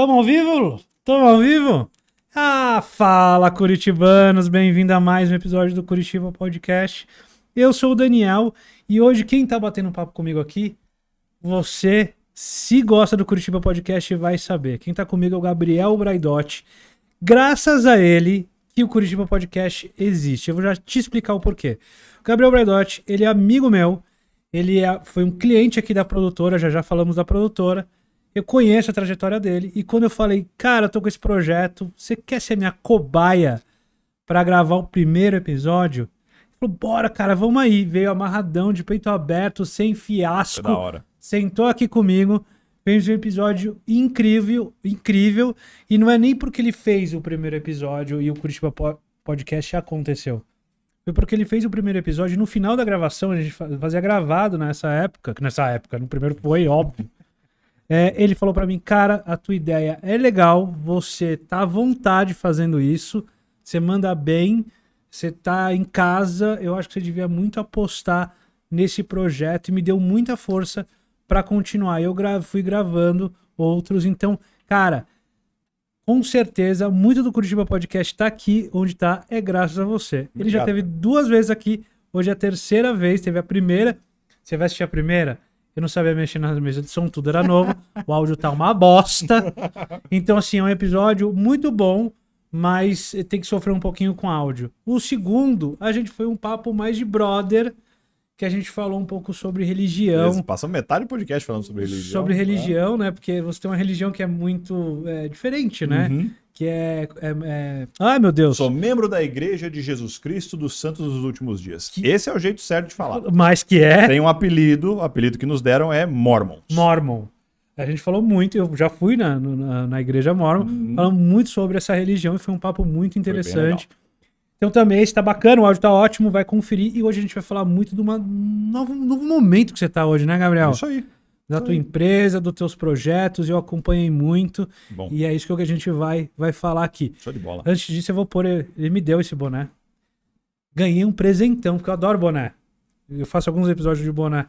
Tamo ao vivo? Tamo ao vivo? Ah, fala curitibanos, bem-vindo a mais um episódio do Curitiba Podcast. Eu sou o Daniel e hoje quem tá batendo um papo comigo aqui, você, se gosta do Curitiba Podcast, vai saber. Quem tá comigo é o Gabriel Braidotti. Graças a ele que o Curitiba Podcast existe. Eu vou já te explicar o porquê. O Gabriel Braidotti, ele é amigo meu, ele é, foi um cliente aqui da produtora, já já falamos da produtora eu conheço a trajetória dele. E quando eu falei, cara, eu tô com esse projeto, você quer ser minha cobaia para gravar o primeiro episódio? Ele falou, bora, cara, vamos aí. Veio amarradão, de peito aberto, sem fiasco. Foi da hora. Sentou aqui comigo, fez um episódio incrível, incrível. E não é nem porque ele fez o primeiro episódio e o Curitiba Podcast aconteceu. Foi porque ele fez o primeiro episódio no final da gravação, a gente fazia gravado nessa época, que nessa época, no primeiro foi, óbvio. É, ele falou para mim, cara, a tua ideia é legal, você tá à vontade fazendo isso, você manda bem, você tá em casa, eu acho que você devia muito apostar nesse projeto e me deu muita força para continuar. Eu gra fui gravando outros, então, cara, com certeza, muito do Curitiba Podcast tá aqui, onde tá, é graças a você. Ele Obrigado. já teve duas vezes aqui, hoje é a terceira vez, teve a primeira, você vai assistir a primeira? Eu não sabia mexer nas mesas de som, tudo era novo. o áudio tá uma bosta. Então, assim, é um episódio muito bom, mas tem que sofrer um pouquinho com áudio. O segundo, a gente foi um papo mais de brother que a gente falou um pouco sobre religião. Eles metade do podcast falando sobre religião. Sobre né? religião, né? né? Porque você tem uma religião que é muito é, diferente, né? Uhum. Que é, é, é, Ai, meu Deus. Sou membro da Igreja de Jesus Cristo dos Santos dos Últimos Dias. Que... Esse é o jeito certo de falar. Mas que é. Tem um apelido, o apelido que nos deram é Mormons. Mormon. A gente falou muito, eu já fui na, na, na Igreja Mormon, uhum. muito sobre essa religião e foi um papo muito interessante. Então também, está bacana, o áudio está ótimo, vai conferir. E hoje a gente vai falar muito de um novo, novo momento que você está hoje, né, Gabriel? É isso aí. Da isso tua aí. empresa, dos teus projetos, eu acompanhei muito. Bom. E é isso que a gente vai, vai falar aqui. Show de bola. Antes disso, eu vou pôr. Ele me deu esse boné. Ganhei um presentão, porque eu adoro boné. Eu faço alguns episódios de boné.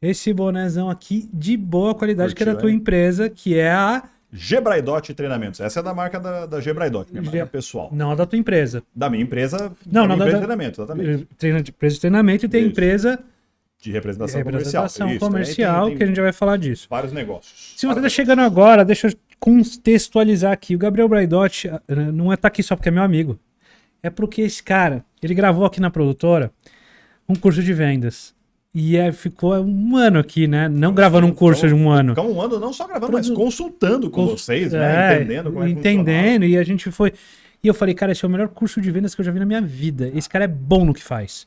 Esse bonézão aqui, de boa qualidade, Curtiu, que é da tua empresa, que é a Gebraidote Treinamentos. Essa é da marca da, da Gebraidote, minha Ge... marca pessoal. Não, da tua empresa. Da minha empresa. Não, não, da empresa da... de treinamento, exatamente. Treina de empresa de treinamento e tem Isso. empresa de representação, de representação comercial, Isso, comercial tem, tem que a gente já vai falar disso. Vários negócios. Se você está chegando agora, deixa eu contextualizar aqui. O Gabriel Braidot ah, não está é, aqui só porque é meu amigo. É porque esse cara, ele gravou aqui na produtora um curso de vendas. E é, ficou um ano aqui, né? Não gravando um curso ficou, então de um ano. Ficou um ano não só gravando, mas consultando com Cons... vocês, né? É, entendendo como é que Entendendo, e a gente foi... E eu falei, cara, esse é o melhor curso de vendas que eu já vi na minha vida. Esse cara é bom no que faz.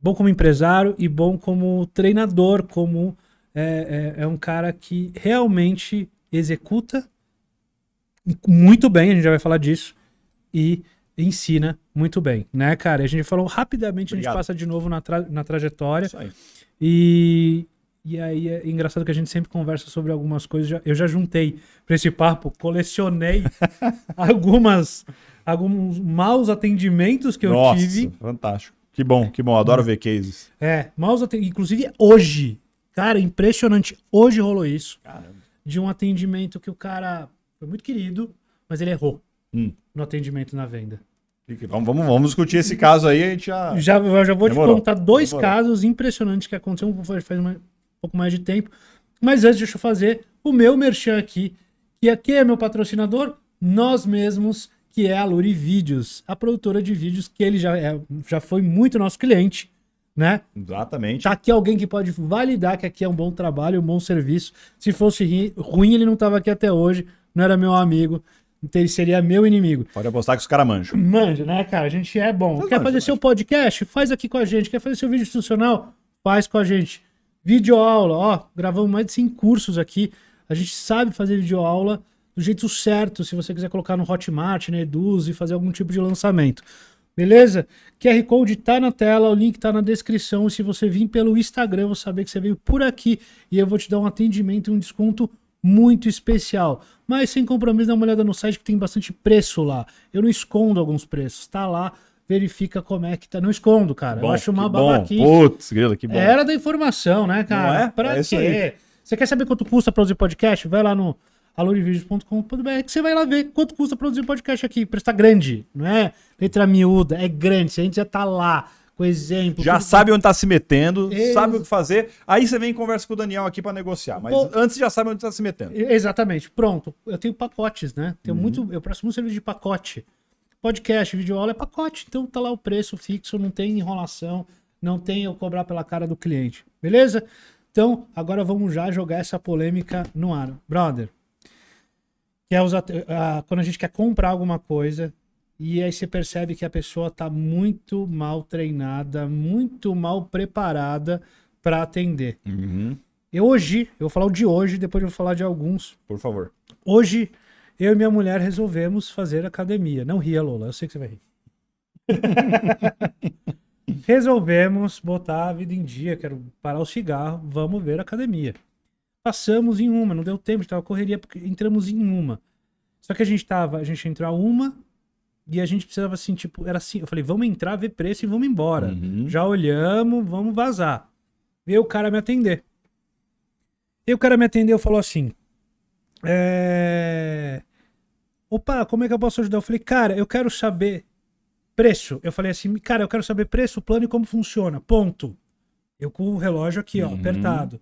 Bom como empresário e bom como treinador, como... é, é, é um cara que realmente executa muito bem, a gente já vai falar disso. E ensina muito bem, né, cara? A gente falou rapidamente, Obrigado. a gente passa de novo na, tra na trajetória. Isso aí. E, e aí é engraçado que a gente sempre conversa sobre algumas coisas. Eu já juntei para esse papo, colecionei algumas alguns maus atendimentos que eu Nossa, tive. Fantástico. Que bom, que bom. Adoro ver cases. É, maus atendimentos. Inclusive hoje, cara, impressionante. Hoje rolou isso. Caramba. De um atendimento que o cara foi muito querido, mas ele errou. Hum no atendimento na venda. Vamos, vamos, vamos discutir esse caso aí, a gente já. Já, já vou Demorou. te contar dois Demorou. casos impressionantes que aconteceram faz um pouco mais de tempo. Mas antes, deixa eu fazer o meu merchan aqui. E aqui é meu patrocinador, nós mesmos, que é a Luri Vídeos, a produtora de vídeos, que ele já, é, já foi muito nosso cliente, né? Exatamente. Tá aqui alguém que pode validar que aqui é um bom trabalho, um bom serviço. Se fosse ruim, ele não estava aqui até hoje, não era meu amigo. Então ele seria meu inimigo. Pode apostar que os caras manjam. Manjo, né, cara? A gente é bom. Quer fazer né? seu podcast? Faz aqui com a gente. Quer fazer seu vídeo institucional? Faz com a gente. Videoaula, ó, gravamos mais de 100 cursos aqui. A gente sabe fazer videoaula do jeito certo, se você quiser colocar no Hotmart, na né, Eduz e fazer algum tipo de lançamento. Beleza? QR Code tá na tela, o link tá na descrição. Se você vir pelo Instagram, eu vou saber que você veio por aqui e eu vou te dar um atendimento e um desconto muito especial. Mas sem compromisso, dá uma olhada no site que tem bastante preço lá. Eu não escondo alguns preços, tá lá verifica como é que tá. Não escondo, cara. Bom, eu acho uma babaquice. Putz, grilo, que bom. Era da informação, né, cara? Não é? é? Pra é quê? Você quer saber quanto custa produzir podcast? Vai lá no alorivideos.com.br que você vai lá ver quanto custa produzir podcast aqui. preço tá grande, não é letra miúda, é grande. A gente já tá lá com exemplo. Já tudo... sabe onde está se metendo, Ex... sabe o que fazer. Aí você vem e conversa com o Daniel aqui para negociar. Mas Pô... antes já sabe onde está se metendo. Exatamente. Pronto. Eu tenho pacotes, né? Tenho uhum. muito, eu presto muito serviço de pacote. Podcast, vídeo aula é pacote. Então tá lá o preço fixo, não tem enrolação, não tem eu cobrar pela cara do cliente. Beleza? Então, agora vamos já jogar essa polêmica no ar. Brother, que é uh, eh, ah, quando a gente quer comprar alguma coisa, e aí você percebe que a pessoa está muito mal treinada, muito mal preparada para atender. Uhum. Eu hoje, eu vou falar o de hoje, depois eu vou falar de alguns. Por favor. Hoje, eu e minha mulher resolvemos fazer academia. Não ria, Lola, eu sei que você vai rir. resolvemos botar a vida em dia, quero parar o cigarro, vamos ver academia. Passamos em uma, não deu tempo, estava correria, entramos em uma. Só que a gente tava, a gente entrou a uma, e a gente precisava assim, tipo, era assim. Eu falei, vamos entrar, ver preço e vamos embora. Uhum. Já olhamos, vamos vazar. Ver o cara me atender. E o cara me atendeu e falou assim: é... Opa, como é que eu posso ajudar? Eu falei, cara, eu quero saber preço. Eu falei assim, cara, eu quero saber preço, plano e como funciona. Ponto. Eu com o relógio aqui, ó, uhum. apertado.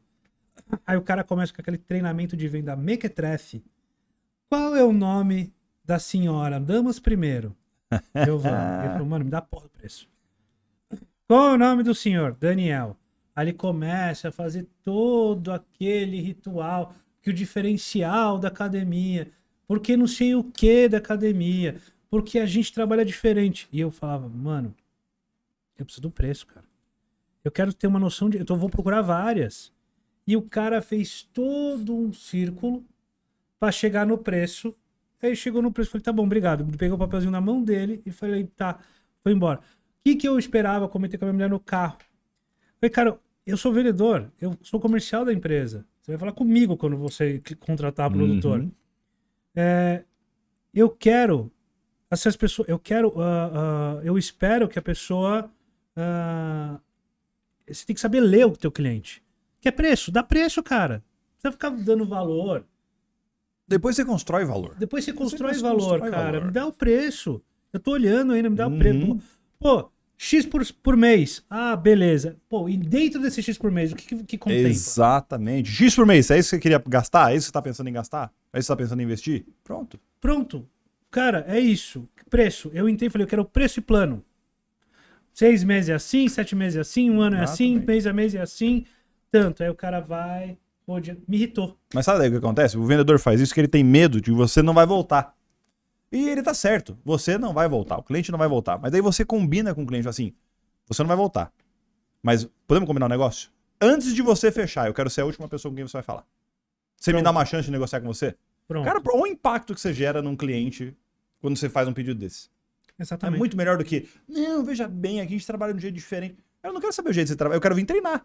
Aí o cara começa com aquele treinamento de venda mequetrefe. Qual é o nome da senhora, damas primeiro. vou Ele falou, mano, me dá porra do preço. Qual é o nome do senhor? Daniel. Aí ele começa a fazer todo aquele ritual que o diferencial da academia, porque não sei o que da academia, porque a gente trabalha diferente. E eu falava, mano, eu preciso do preço, cara. Eu quero ter uma noção de. Eu vou procurar várias. E o cara fez todo um círculo para chegar no preço Aí chegou no preço, falei, tá bom, obrigado. Peguei o papelzinho na mão dele e falei, tá, foi embora. O que, que eu esperava? Comentei com a minha mulher no carro. Falei, cara, eu sou vendedor, eu sou comercial da empresa. Você vai falar comigo quando você contratar a produtor uhum. É, eu quero essas pessoas, eu quero, uh, uh, eu espero que a pessoa, uh, você tem que saber ler o teu cliente. Quer é preço? Dá preço, cara. Você vai ficar dando valor. Depois você constrói valor. Depois você constrói, você valor, constrói cara. Me dá o preço. Eu tô olhando ainda, me dá uhum. o preço. Pô, X por, por mês. Ah, beleza. Pô, e dentro desse X por mês, o que, que, que Exatamente. X por mês, é isso que você queria gastar? É isso que você tá pensando em gastar? É isso que você tá pensando em investir? Pronto. Pronto. Cara, é isso. Preço. Eu entrei e falei, eu quero preço e plano. Seis meses é assim, sete meses é assim, um ano é assim, Exatamente. assim, mês a mês é assim. Tanto. Aí o cara vai, me irritou. Mas sabe o que acontece? O vendedor faz isso que ele tem medo de você não vai voltar. E ele tá certo. Você não vai voltar. O cliente não vai voltar. Mas daí você combina com o cliente assim: você não vai voltar. Mas podemos combinar um negócio? Antes de você fechar, eu quero ser a última pessoa com quem você vai falar. Você Pronto. me dá uma chance de negociar com você? Pronto. Cara, olha o impacto que você gera num cliente quando você faz um pedido desse. É Exatamente. É muito melhor do que, não, veja bem, aqui a gente trabalha de um jeito diferente. Eu não quero saber o jeito que você trabalha, eu quero vir treinar.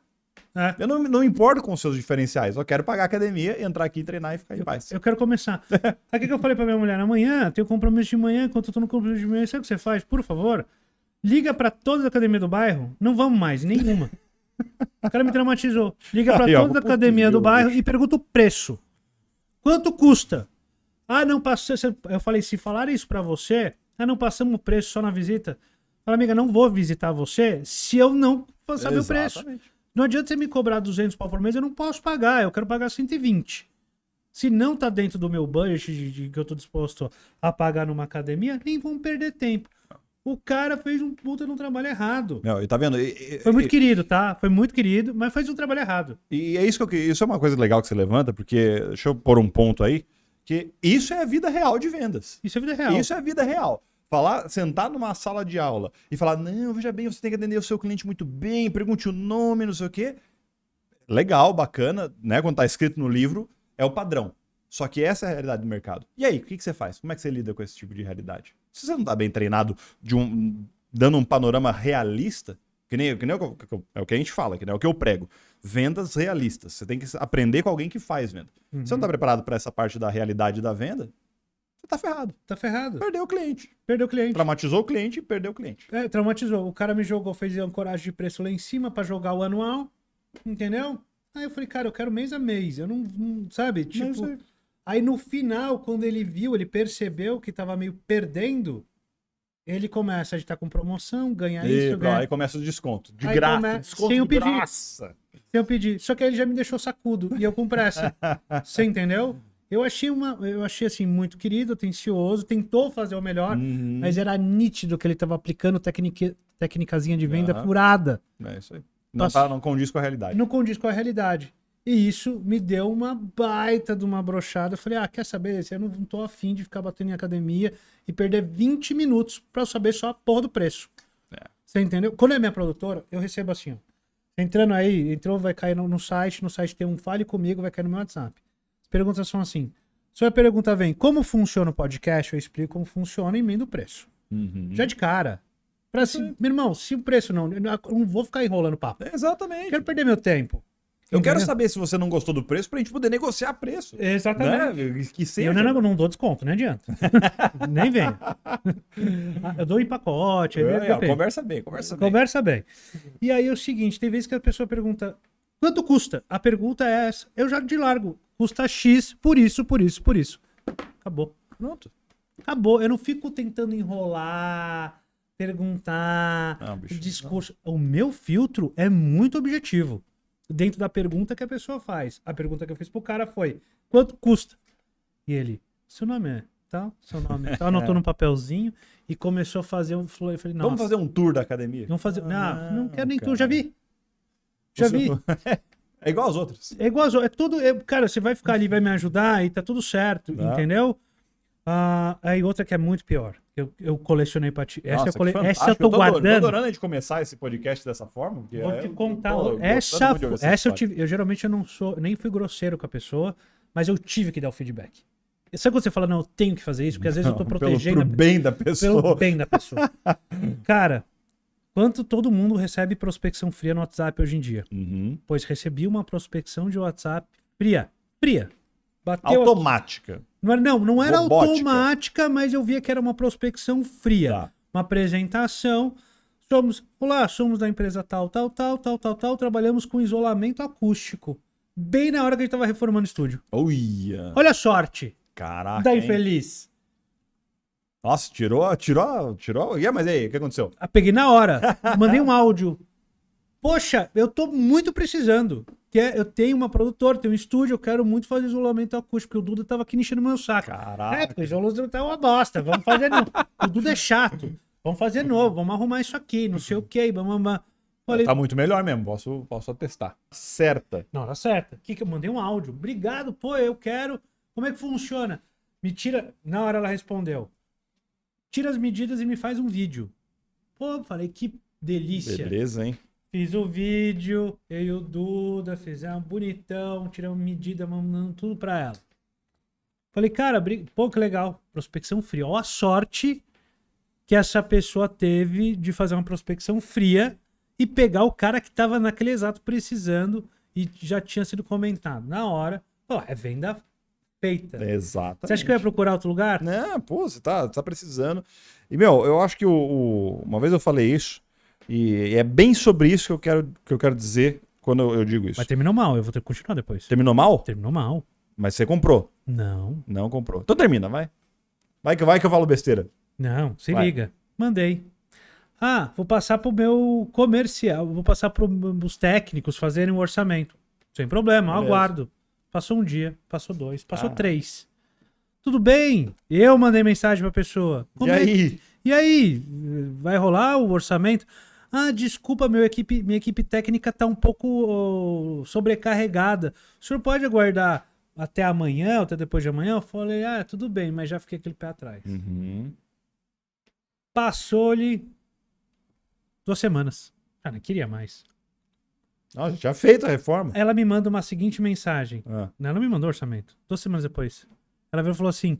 É. Eu não, não me importo com os seus diferenciais, eu quero pagar academia, entrar aqui, treinar e ficar em paz. Eu quero começar. Sabe o que eu falei pra minha mulher? Amanhã tenho compromisso de manhã, enquanto eu tô no compromisso de manhã, sabe o que você faz? Por favor, liga para todas as academias do bairro, não vamos mais, nenhuma. o cara me traumatizou. Liga para todas as academias do bairro e pergunta o preço. Quanto custa? Ah, não passou. Eu falei, se falar isso para você, ah, não passamos o preço só na visita. Fala, amiga, não vou visitar você se eu não saber Exatamente. o preço. Não adianta você me cobrar 200 pau por mês, eu não posso pagar, eu quero pagar 120. Se não tá dentro do meu budget de, de, que eu tô disposto a pagar numa academia, nem vão perder tempo. O cara fez um puta de um trabalho errado. Não, e tá vendo? E, e, foi muito e, querido, tá? Foi muito querido, mas fez um trabalho errado. E é isso que eu, isso é uma coisa legal que você levanta, porque deixa eu pôr um ponto aí, que isso é a vida real de vendas. Isso é vida real. Isso é a vida real falar, sentar numa sala de aula e falar, não, veja bem, você tem que atender o seu cliente muito bem, pergunte o nome, não sei o quê. Legal, bacana, né? Quando tá escrito no livro, é o padrão. Só que essa é a realidade do mercado. E aí, o que, que você faz? Como é que você lida com esse tipo de realidade? Se você não tá bem treinado, de um, dando um panorama realista, que nem, que nem é o que a gente fala, que nem é o que eu prego. Vendas realistas. Você tem que aprender com alguém que faz venda. Uhum. Você não tá uhum. preparado para essa parte da realidade da venda? tá ferrado. Tá ferrado. Perdeu o cliente. Perdeu o cliente. Traumatizou o cliente, perdeu o cliente. É, traumatizou. O cara me jogou, fez ancoragem de preço lá em cima para jogar o anual, entendeu? Aí eu falei, cara, eu quero mês a mês. Eu não, não sabe, tipo... Aí. no final, quando ele viu, ele percebeu que tava meio perdendo, ele começa a estar tá com promoção, ganha isso, ganha... Aí começa o desconto. De aí graça, come... desconto Sem o pedir. graça. Sem eu pedir. Só que aí ele já me deixou sacudo e eu com pressa. Você entendeu? Eu achei uma, eu achei assim muito querido, atencioso, tentou fazer o melhor, uhum. mas era nítido que ele estava aplicando técnica, técnicazinha de venda uhum. furada. É isso aí. Não, tá, não condiz com a realidade. Não condiz com a realidade. E isso me deu uma baita de uma brochada. Eu falei, ah, quer saber? Eu não tô afim de ficar batendo em academia e perder 20 minutos para saber só a porra do preço. É. Você entendeu? Quando é minha produtora, eu recebo assim, ó. Entrando aí, entrou, vai cair no, no site, no site tem um fale comigo, vai cair no meu WhatsApp. As perguntas são assim. Se A pergunta vem: como funciona o podcast? Eu explico como funciona e emendo o preço. Uhum. Já de cara. Pra se, uhum. Meu irmão, se o preço não. Eu não vou ficar enrolando papo. Exatamente. Quero perder meu tempo. Eu Entendeu? quero saber se você não gostou do preço pra gente poder negociar preço. Exatamente. Né? Que seja. Eu não, né? não dou desconto, não adianta. Nem vem. Ah, eu dou em pacote. Eu, eu, eu, conversa bem, conversa bem. Conversa bem. E aí é o seguinte, tem vezes que a pessoa pergunta, quanto custa? A pergunta é essa. Eu já de largo, custa X, por isso, por isso, por isso. Acabou. Pronto. Acabou. Eu não fico tentando enrolar, perguntar, não, ah, bicho, discurso. Não. O meu filtro é muito objetivo. Dentro da pergunta que a pessoa faz. A pergunta que eu fiz pro cara foi: quanto custa? E ele, seu nome é tal, seu nome é tal. Anotou num papelzinho e começou a fazer um Eu falei, Vamos fazer um tour da academia? Vamos fazer. Ah, não, não, quero nem cara. tour, já vi. Já vi. É igual às outras. É igual às outras. É tudo. É, cara, você vai ficar ali, vai me ajudar e tá tudo certo, tá. entendeu? Ah, aí outra que é muito pior. Eu, eu colecionei pra ti. Essa, Nossa, eu, cole... essa eu tô, eu tô guardando. Eu tô adorando de começar esse podcast dessa forma. Porque Vou é te contar. essa essa eu tive. Eu geralmente eu não sou. Nem fui grosseiro com a pessoa, mas eu tive que dar o feedback. Sabe quando você fala, não, eu tenho que fazer isso? Porque às vezes não, eu tô protegendo. Pelo, bem da pessoa. Pelo bem da pessoa. cara, Quanto todo mundo recebe prospecção fria no WhatsApp hoje em dia? Uhum. Pois recebi uma prospecção de WhatsApp fria. Fria. Bateu automática. Aqui. Não não, era Robótica. automática, mas eu via que era uma prospecção fria. Tá. Uma apresentação. Somos, olá, somos da empresa tal, tal, tal, tal, tal, tal. Trabalhamos com isolamento acústico. Bem na hora que a gente estava reformando o estúdio. Oh, yeah. Olha a sorte. Caraca. Da infeliz. Hein? Nossa, tirou, tirou, tirou. E yeah, mas aí, o que aconteceu? Ah, peguei na hora, mandei um áudio. Poxa, eu tô muito precisando. É, eu tenho uma produtora, tenho um estúdio, eu quero muito fazer isolamento acústico, porque o Duda tava aqui enchendo meu saco. Caraca. É, porque o isolamento tá uma bosta, vamos fazer novo. o Duda é chato, vamos fazer novo, vamos arrumar isso aqui, não sei o que, bambambam. Falei, tá muito melhor mesmo, posso, posso atestar. Certa. Não, tá certa. O que que eu mandei um áudio? Obrigado, pô, eu quero. Como é que funciona? Me tira. Na hora ela respondeu tira as medidas e me faz um vídeo. Pô, falei, que delícia. Beleza, hein? Fiz o um vídeo, eu e o Duda fizemos bonitão, tiramos medida, mandando tudo pra ela. Falei, cara, pô, que legal, prospecção fria. Ó a sorte que essa pessoa teve de fazer uma prospecção fria e pegar o cara que tava naquele exato precisando e já tinha sido comentado. Na hora, Pô, é venda feita. Você acha que eu ia procurar outro lugar? Não, pô, você tá, tá precisando. E, meu, eu acho que o, o, uma vez eu falei isso, e é bem sobre isso que eu quero, que eu quero dizer quando eu, eu digo isso. Mas terminou mal, eu vou ter que continuar depois. Terminou mal? Terminou mal. Mas você comprou? Não. Não comprou. Então termina, vai. Vai que, vai que eu falo besteira. Não, se vai. liga. Mandei. Ah, vou passar pro meu comercial, vou passar para os técnicos fazerem um orçamento. Sem problema, eu aguardo. Passou um dia, passou dois, passou ah. três. Tudo bem? Eu mandei mensagem pra pessoa. Como e é? aí? E aí? Vai rolar o orçamento? Ah, desculpa, meu equipe, minha equipe técnica tá um pouco oh, sobrecarregada. O senhor pode aguardar até amanhã, até depois de amanhã? Eu falei, ah, tudo bem, mas já fiquei aquele pé atrás. Uhum. Passou-lhe duas semanas. Cara, ah, não queria mais. Não, já feito a reforma. Ela me manda uma seguinte mensagem. Ah. Ela me mandou orçamento. Duas semanas depois. Ela veio e falou assim: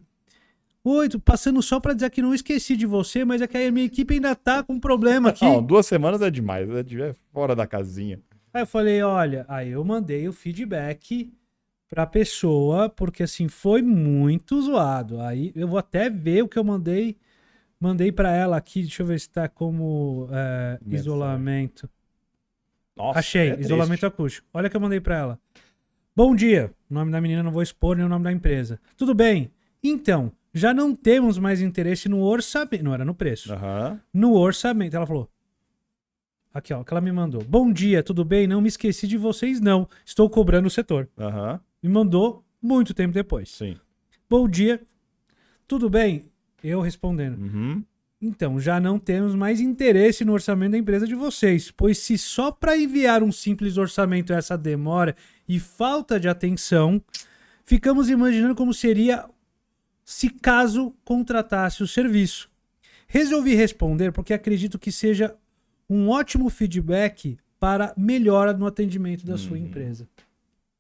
Oi, tô passando só para dizer que não esqueci de você, mas é que a minha equipe ainda tá com um problema aqui. Não, duas semanas é demais. É, é fora da casinha. Aí eu falei: Olha, aí eu mandei o feedback pra pessoa, porque assim, foi muito zoado. Aí eu vou até ver o que eu mandei. Mandei para ela aqui, deixa eu ver se tá como é, isolamento. Nossa, Achei, é isolamento acústico. Olha o que eu mandei para ela. Bom dia. O nome da menina não vou expor nem o nome da empresa. Tudo bem. Então, já não temos mais interesse no orçamento. Não era no preço. Uhum. No orçamento. Ela falou. Aqui, ó, que ela me mandou. Bom dia, tudo bem? Não me esqueci de vocês, não. Estou cobrando o setor. Uhum. Me mandou muito tempo depois. Sim. Bom dia, tudo bem? Eu respondendo. Uhum. Então, já não temos mais interesse no orçamento da empresa de vocês, pois se só para enviar um simples orçamento essa demora e falta de atenção, ficamos imaginando como seria se caso contratasse o serviço. Resolvi responder porque acredito que seja um ótimo feedback para melhora no atendimento da hum. sua uhum. empresa.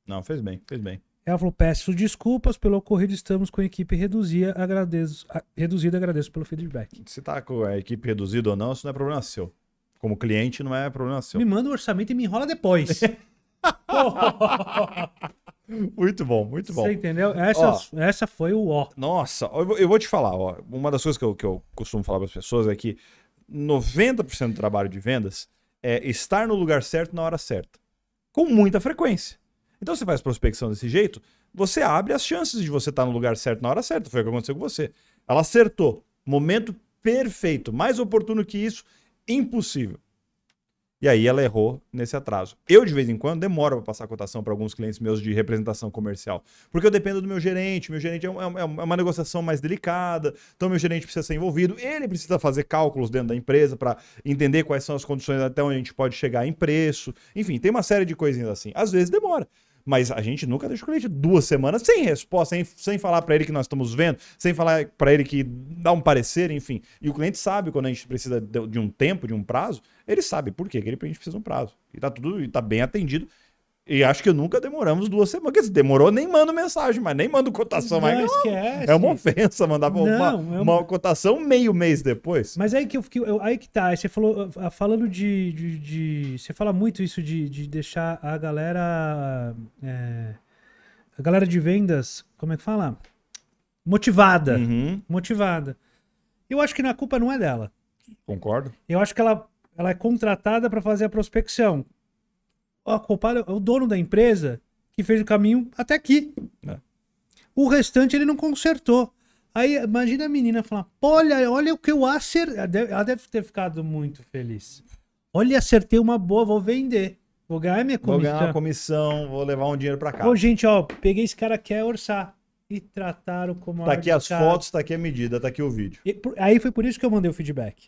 Não, fez bem, fez bem. Ela falou: peço desculpas pelo ocorrido, estamos com a equipe reduzida, agradeço, a, reduzida, agradeço pelo feedback. Se tá com a equipe reduzida ou não, isso não é problema seu. Como cliente, não é problema seu. Me manda o um orçamento e me enrola depois. muito bom, muito bom. Você entendeu? Essa, ó, essa foi o ó. Nossa, eu vou te falar, ó. Uma das coisas que eu, que eu costumo falar para as pessoas é que 90% do trabalho de vendas é estar no lugar certo na hora certa. Com muita frequência. Então você faz prospecção desse jeito, você abre as chances de você estar tá no lugar certo na hora certa. Foi o que aconteceu com você. Ela acertou. Momento perfeito. Mais oportuno que isso, impossível. E aí ela errou nesse atraso. Eu, de vez em quando, demoro para passar cotação para alguns clientes meus de representação comercial. Porque eu dependo do meu gerente. Meu gerente é uma, é, é, é uma, negociação mais delicada. Então, meu gerente precisa ser envolvido. Ele precisa fazer cálculos dentro da empresa para entender quais são as condições até onde a gente pode chegar em preço. Enfim, tem uma série de coisinhas assim. Às vezes demora. Mas a gente nunca deixa o cliente duas semanas sem resposta, sem, sem falar para ele que nós estamos vendo, sem falar para ele que dá um parecer, enfim. E o cliente sabe quando a gente precisa de, de um tempo, de um prazo, ele sabe por quê, que ele, a gente precisa de um prazo. E tá tudo, e tá bem atendido e acho que nunca demoramos duas semanas. Quer dizer, demorou, nem mando mensagem, mas nem mando cotação. Não, é mas, esquece. É uma ofensa mandar não, uma, é uma... uma, cotação meio mês depois. Mas aí que eu fiquei. aí que tá. Você falou. Ah, falando de. de, de você fala muito isso de, de deixar a galera. É, a galera de vendas. Como é que fala? Motivada. Uhum. Motivada. Eu acho que na culpa não é dela. Concordo. Eu acho que ela, ela é contratada para fazer a prospecção o culpado é o dono da empresa que fez o caminho até aqui. É. O restante ele não consertou. Aí imagina a menina falar: olha, olha o que eu acertei. Ela deve ter ficado muito feliz. Olha, acertei uma boa, vou vender. Vou ganhar minha comissão. Vou ganhar uma comissão, vou levar um dinheiro para cá. Ô, gente, ó, peguei esse cara que quer orçar. E trataram como. Tá aqui as cara. fotos, tá aqui a medida, tá aqui o vídeo. E, aí foi por isso que eu mandei o feedback.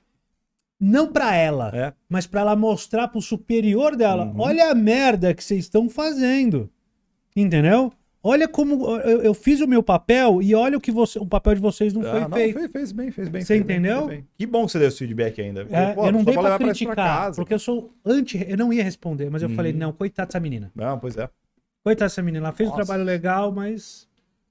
Não para ela, é. mas para ela mostrar pro superior dela: uhum. olha a merda que vocês estão fazendo. Entendeu? Olha como eu, eu, fiz o meu papel e olha o que você, o papel de vocês não ah, foi não, feito. Fez, fez bem, fez bem. Você fez entendeu? Bem, bem. Que bom que você deu esse feedback ainda. É, pô, eu não dei pra criticar, pra casa, porque eu sou anti... Eu não ia responder, mas eu hum. falei, uhum. não, coitada dessa menina. Não, pois é. Coitada dessa menina, ela fez Nossa. um trabalho legal, mas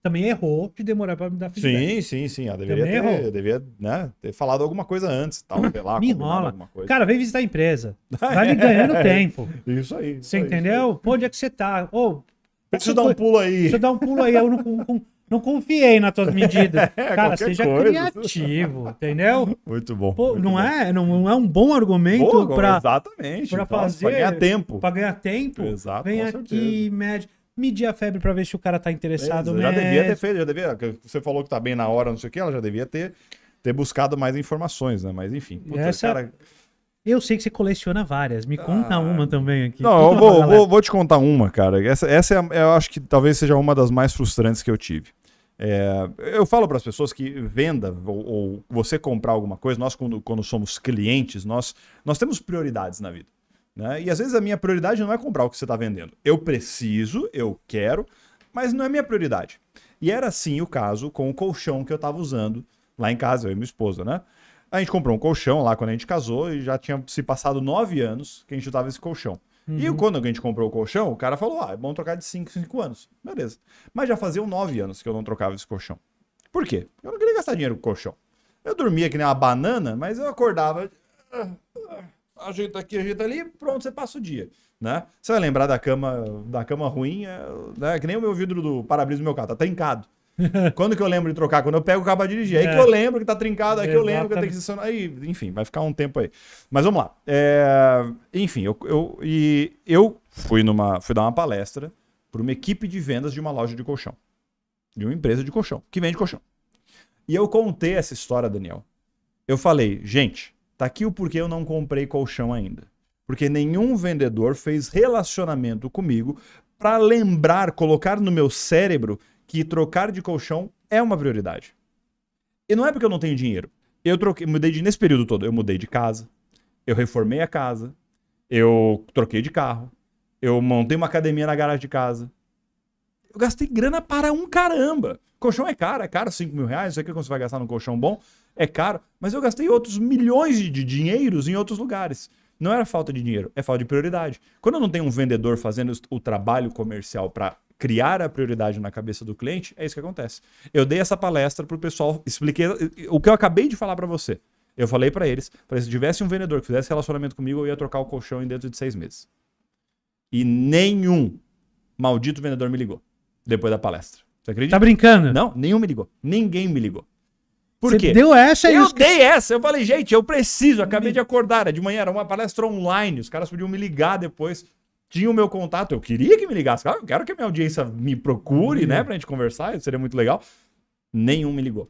também errou de demorar para me dar feedback. Sim, sim, sim. Ela ah, deveria ter, errou. né, ter falado alguma coisa antes, tal, sei lá. me enrola. Cara, vem visitar a empresa. Vai me ganhando é, tempo. Isso aí. Isso você aí, entendeu? Pô, onde é que você tá? Ô, preciso dar um pulo aí. Preciso dar um pulo aí. Eu não, não, não confiei nas tuas medidas. É, Cara, seja coisa. criativo, entendeu? Muito bom. Pô, muito não, bom. É, não é um bom argumento para Exatamente. Para fazer. ganhar tempo. Para ganhar tempo. Exato. Vem aqui, médico medir a febre para ver se o cara tá interessado Beleza, Já devia ter feito, já devia. Você falou que tá bem na hora, não sei o que, ela já devia ter, ter buscado mais informações, né? Mas enfim, Essa... cara... Eu sei que você coleciona várias. Me conta ah, uma também aqui. Não, eu vou, vou, vou, te contar uma, cara. Essa, essa é, eu acho que talvez seja uma das mais frustrantes que eu tive. É, eu falo para as pessoas que venda ou, ou, você comprar alguma coisa, nós, quando, quando somos clientes, nós, nós temos prioridades na vida. Né? E às vezes a minha prioridade não é comprar o que você está vendendo. Eu preciso, eu quero, mas não é minha prioridade. E era assim o caso com o colchão que eu estava usando lá em casa, eu e minha esposa, né? A gente comprou um colchão lá quando a gente casou e já tinha se passado nove anos que a gente usava esse colchão. Uhum. E quando a gente comprou o colchão, o cara falou: ah, é bom trocar de cinco, em anos. Beleza. Mas já faziam nove anos que eu não trocava esse colchão. Por quê? Eu não queria gastar dinheiro com colchão. Eu dormia que nem uma banana, mas eu acordava. Ah, ajeita aqui, ajeita ali, pronto, você passa o dia, né? Você vai lembrar da cama, da cama ruim, é, né? Que nem o meu vidro do para-brisa do meu carro, tá trincado. Quando que eu lembro de trocar? Quando eu pego o carro para dirigir. Aí que é. eu lembro que tá trincado, aí que eu lembro que eu tenho que estacionar. Aí, enfim, vai ficar um tempo aí. Mas vamos lá. É... Enfim, eu, eu, e eu fui, numa, fui dar uma palestra para uma equipe de vendas de uma loja de colchão. De uma empresa de colchão, que vende colchão. E eu contei essa história, Daniel. Eu falei, gente, Tá aqui o porquê eu não comprei colchão ainda. Porque nenhum vendedor fez relacionamento comigo para lembrar, colocar no meu cérebro que trocar de colchão é uma prioridade. E não é porque eu não tenho dinheiro. Eu troquei, mudei de, nesse período todo, eu mudei de casa, eu reformei a casa, eu troquei de carro, eu montei uma academia na garagem de casa, eu gastei grana para um caramba. Colchão é caro, é caro, 5 mil reais. Isso aqui que você vai gastar num colchão bom, é caro. Mas eu gastei outros milhões de dinheiros em outros lugares. Não era falta de dinheiro, é falta de prioridade. Quando eu não tenho um vendedor fazendo o trabalho comercial para criar a prioridade na cabeça do cliente, é isso que acontece. Eu dei essa palestra para o pessoal, expliquei o que eu acabei de falar para você. Eu falei para eles, para se tivesse um vendedor que fizesse relacionamento comigo, eu ia trocar o colchão em dentro de seis meses. E nenhum maldito vendedor me ligou depois da palestra. Você acredita? Tá brincando? Não, nenhum me ligou. Ninguém me ligou. Por Você quê? deu essa Eu dei essa. Eu falei, gente, eu preciso. Acabei hum. de acordar. Era de manhã, era uma palestra online. Os caras podiam me ligar depois. Tinha o meu contato. Eu queria que me ligasse. Claro, eu quero que a minha audiência me procure, né, hum. né? Pra gente conversar. seria muito legal. Nenhum me ligou.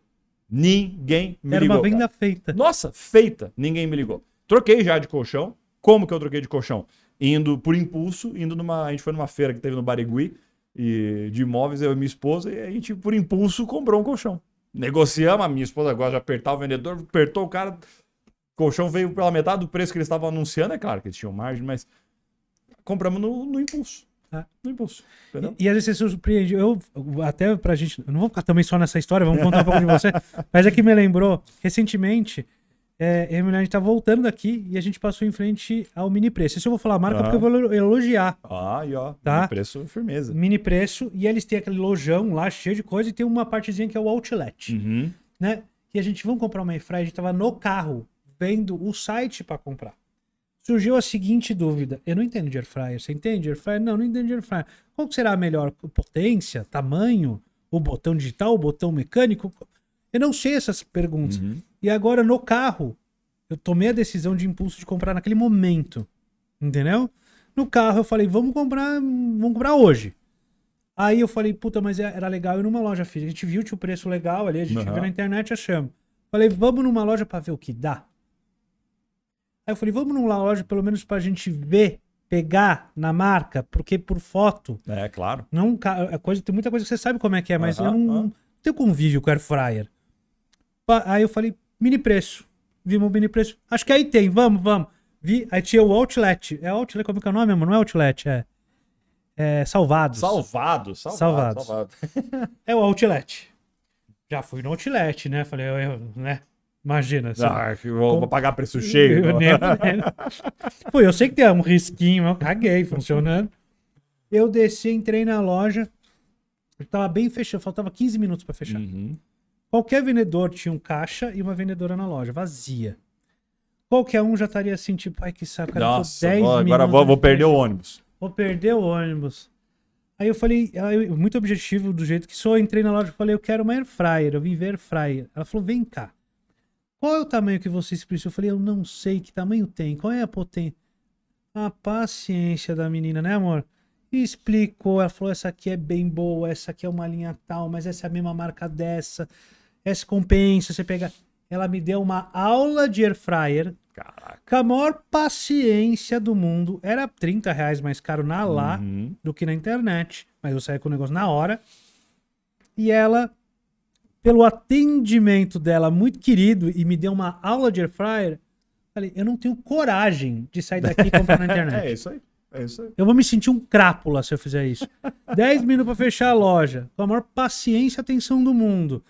Ninguém me era ligou. Era uma venda cara. feita. Nossa, feita. Ninguém me ligou. Troquei já de colchão. Como que eu troquei de colchão? Indo por impulso, indo numa. A gente foi numa feira que teve no Barigui e de imóveis, eu e minha esposa, e a gente, por impulso, comprou um colchão. Negociamos, a minha esposa agora de apertar o vendedor, apertou o cara, o colchão veio pela metade do preço que eles estavam anunciando, é claro que eles tinham margem, mas compramos no, no impulso. É. No impulso. E, e, às vezes você surpreende. Eu, até pra gente. Não vou ficar também só nessa história, vamos contar um pouco de você. Mas é que me lembrou, recentemente, é, Emily, a gente tá voltando daqui e a gente passou em frente ao mini preço. Isso eu vou falar a marca ah. Tá. porque eu vou elogiar. Ah, e ó, tá? mini preço firmeza. Mini preço, e eles têm aquele lojão lá cheio de coisa e tem uma partezinha que é o outlet, uhum. né? E a gente, vamos comprar uma airfryer, a gente tava no carro vendo o site para comprar. Surgiu a seguinte dúvida, eu não entendo de airfryer, você entende de airfryer? Não, não entendo de airfryer. Qual será a melhor potência, tamanho, o botão digital, o botão mecânico? Eu não sei essas perguntas. Uhum. E agora no carro, eu tomei a decisão de impulso de comprar naquele momento. Entendeu? No carro eu falei, vamos comprar, vamos comprar hoje. Aí eu falei, puta, mas era legal ir numa loja física. A gente viu tinha o preço legal ali, a gente uhum. viu na internet, achamos. Falei, vamos numa loja para ver o que dá. Aí eu falei, vamos numa loja pelo menos pra gente ver, pegar na marca, porque por foto. É, claro. Não, é coisa, tem muita coisa que você sabe como é que é, mas uhum. eu não, não tenho convívio com air fryer. Aí eu falei, Mini preço. Vimos o mini preço. Acho que aí tem, vamos, vamos. Vi, aí tinha o Outlet. É Outlet, como é que é o nome, mano? Não é Outlet, é. é salvados. Salvado, salvado. Salvados. Salvado. é o Outlet. Já fui no Outlet, né? Falei, eu, eu né? Imagina. Assim, ah, vou com... pagar preço cheio. Eu, nem, então. Pô, eu sei que tem um risquinho, eu caguei, funcionando. Eu desci, entrei na loja. Eu tava bem fechado, faltava 15 minutos para fechar. Uhum. Qualquer vendedor tinha um caixa e uma vendedora na loja, vazia. Qualquer um já estaria assim, tipo, ai que saco, cara, Nossa, 10 agora, agora vou, vou perder o ônibus. Vou perder o ônibus. Aí eu falei, aí, muito objetivo do jeito que sou, eu entrei na loja e falei, eu quero uma air fryer, eu vim ver air fryer. Ela falou, vem cá. Qual é o tamanho que vocês precisam? Eu falei, eu não sei que tamanho tem, qual é a potência? A paciência da menina, né, amor? E explicou, ela falou, essa aqui é bem boa, essa aqui é uma linha tal, mas essa é a mesma marca dessa. É, essa compensa, você pega. Ela me deu uma aula de air fryer. Caraca. Com a maior paciência do mundo. Era 30 reais mais caro na lá uhum. do que na internet. Mas eu saí com o negócio na hora. E ela, pelo atendimento dela, muito querido, e me deu uma aula de air fryer. Falei, eu não tenho coragem de sair daqui e comprar na internet. é isso aí. É isso aí. Eu vou me sentir um crápula se eu fizer isso. 10 minutos para fechar a loja. Com a maior paciência e atenção do mundo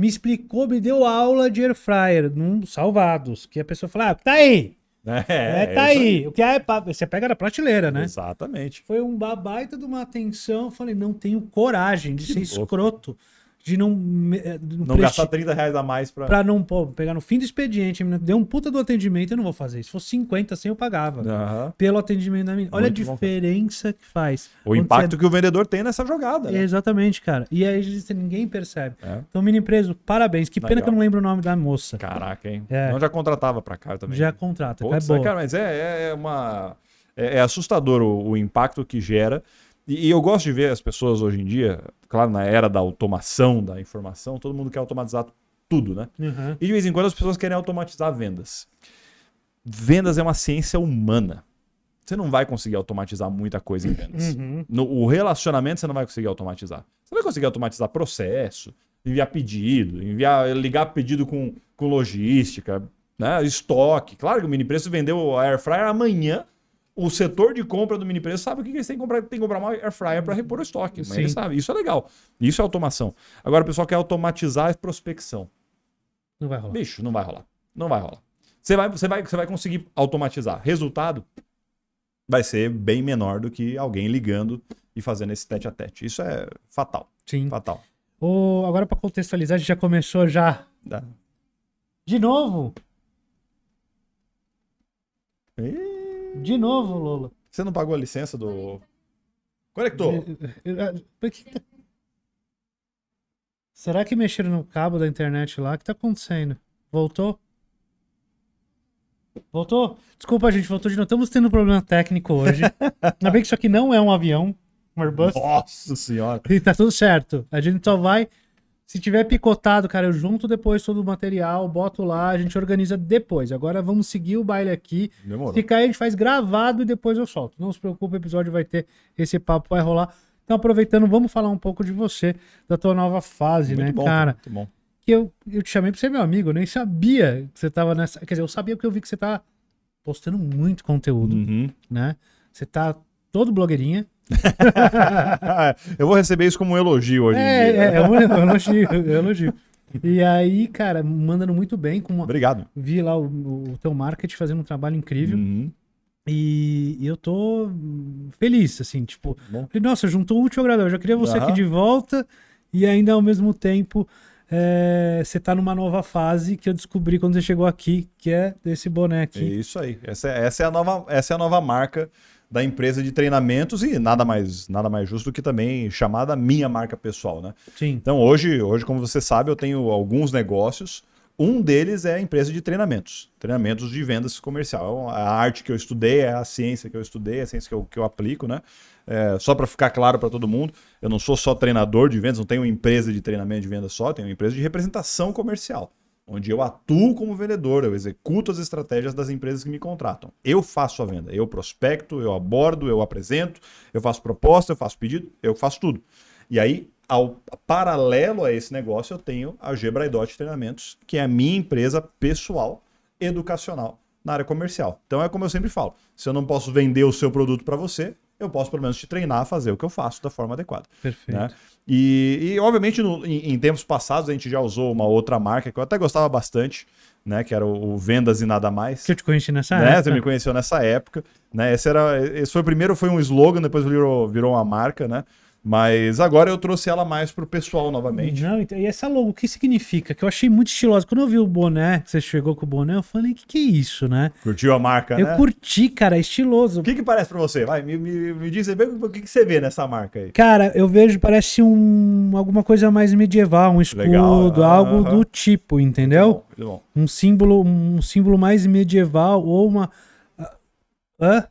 me explicou, me deu aula de air fryer num Salvados, que a pessoa fala, ah, tá aí. É, é, é tá aí. aí. O que é, você pega na prateleira, né? Exatamente. Foi um babaita de uma atenção, eu falei, não tenho coragem de que ser louco. escroto. Eh, de não. Não, não gastar 30 reais a mais pra. Pra não pô, pegar no fim do expediente. Deu um puta do atendimento, eu não vou fazer. Se fosse 50, 100 eu pagava. Uhum. Pelo atendimento da menina. Olha Muito a diferença que faz. O impacto você... que o vendedor tem nessa jogada. Né? exatamente, cara. E aí ninguém percebe. É. Então, mini empresa, parabéns. Que pena Legal. que eu não lembro o nome da moça. Caraca, hein? É. Não já contratava pra cá também. Já contrata. É Putz, é boa. Cara, mas é, é, é uma. É, é, assustador o, o impacto que gera. E, e, eu gosto de ver as pessoas hoje em dia, claro, na era da automação, da informação, todo mundo quer automatizar tudo, né? Uhum. E de vez em quando as pessoas querem automatizar vendas. Vendas é uma ciência humana. Você não vai conseguir automatizar muita coisa em vendas. Uhum. No, o relacionamento você não vai conseguir automatizar. Você vai conseguir automatizar processo, enviar pedido, enviar, ligar pedido com, com logística, né? estoque. Claro que o mini preço vendeu a Air Fryer amanhã o setor de compra do mini preço sabe o que eles têm que comprar. Tem que comprar uma air fryer para repor o estoque. Mas eles sabem. Isso é legal. Isso é automação. Agora o pessoal quer automatizar a prospecção. Não vai rolar. Bicho, não vai rolar. Não vai rolar. Você vai, você vai, você vai conseguir automatizar. Resultado vai ser bem menor do que alguém ligando e fazendo esse tete a tete. Isso é fatal. Sim. Fatal. Oh, agora para contextualizar, a gente já começou já. Dá. De novo? E... De novo, Lula. Você não pagou a licença do. Conector! Tá- Será que mexeram no cabo da internet lá? O que tá acontecendo? Voltou? Voltou? Desculpa, gente, voltou de novo. Estamos tendo um problema técnico hoje. Ainda bem que isso aqui não é um avião, um Airbus. Nossa senhora! E tá tudo certo. A gente só vai se tiver picotado, cara, eu junto depois todo o material, boto lá, a gente organiza depois. Agora vamos seguir o baile aqui. Demorou. Se cair, a gente faz gravado e depois eu solto. Não se preocupe, o episódio vai ter, esse papo vai rolar. Então, aproveitando, vamos falar um pouco de você, da tua nova fase, muito né, bom, cara? Muito bom. Que eu, eu te chamei pra ser meu amigo, eu nem sabia que você tava nessa. Quer dizer, eu sabia porque eu vi que você tá postando muito conteúdo, uhum. né? Você tá todo blogueirinha. eu vou receber isso como um elogio hoje. É, é, é um elogio, é é elogio. E aí, cara, mandando muito bem. Uma... Obrigado. Vi lá o, o, teu marketing fazendo um trabalho incrível. Uhum. E, e, eu tô feliz, assim, tipo, falei, nossa, juntou útil último agradável. já queria você uhum. aqui de volta e ainda ao mesmo tempo é, você tá numa nova fase que eu descobri quando você chegou aqui, que é desse boné aqui. É isso aí. Essa, é, essa, é, a nova, essa é a nova marca da empresa de treinamentos e nada mais nada mais justo do que também chamada minha marca pessoal, né? Sim. Então hoje, hoje como você sabe, eu tenho alguns negócios. Um deles é a empresa de treinamentos, treinamentos de vendas comercial. É a arte que eu estudei, é a ciência que eu estudei, é a ciência que eu, que eu aplico, né? É, só para ficar claro para todo mundo, eu não sou só treinador de vendas, não tenho empresa de treinamento de vendas só, tenho uma empresa de representação comercial onde eu atuo como vendedor, eu executo as estratégias das empresas que me contratam. Eu faço a venda, eu prospecto, eu abordo, eu apresento, eu faço proposta, eu faço pedido, eu faço tudo. E aí, ao paralelo a esse negócio, eu tenho a Gebraidot Treinamentos, que é a minha empresa pessoal educacional na área comercial. Então é como eu sempre falo, se eu não posso vender o seu produto para você, eu posso pelo menos te treinar a fazer o que eu faço da forma adequada. Né? Perfeito. Né? E, e obviamente, no, em, em, tempos passados, a gente já usou uma outra marca que eu até gostava bastante, né? Que era o, o Vendas e Nada Mais. Que eu te conheci nessa né? época. Você me conheceu nessa época. Né? Esse, era, esse foi primeiro, foi um slogan, depois virou, virou uma marca, né? Mas agora eu trouxe ela mais pro pessoal novamente. Não, e essa logo, o que significa? Que eu achei muito estilosa. Quando eu vi o boné, que você chegou com o boné, eu falei, o que, que é isso, né? Curtiu a marca, eu né? Eu curti, cara, é estiloso. O que que parece pra você? Vai, me, me, me diz bem o que, que você vê nessa marca aí. Cara, eu vejo, parece um alguma coisa mais medieval, um escudo, Legal. algo uhum. do tipo, entendeu? Muito bom, muito bom. Um símbolo, um símbolo mais medieval ou uma... Ah, hã?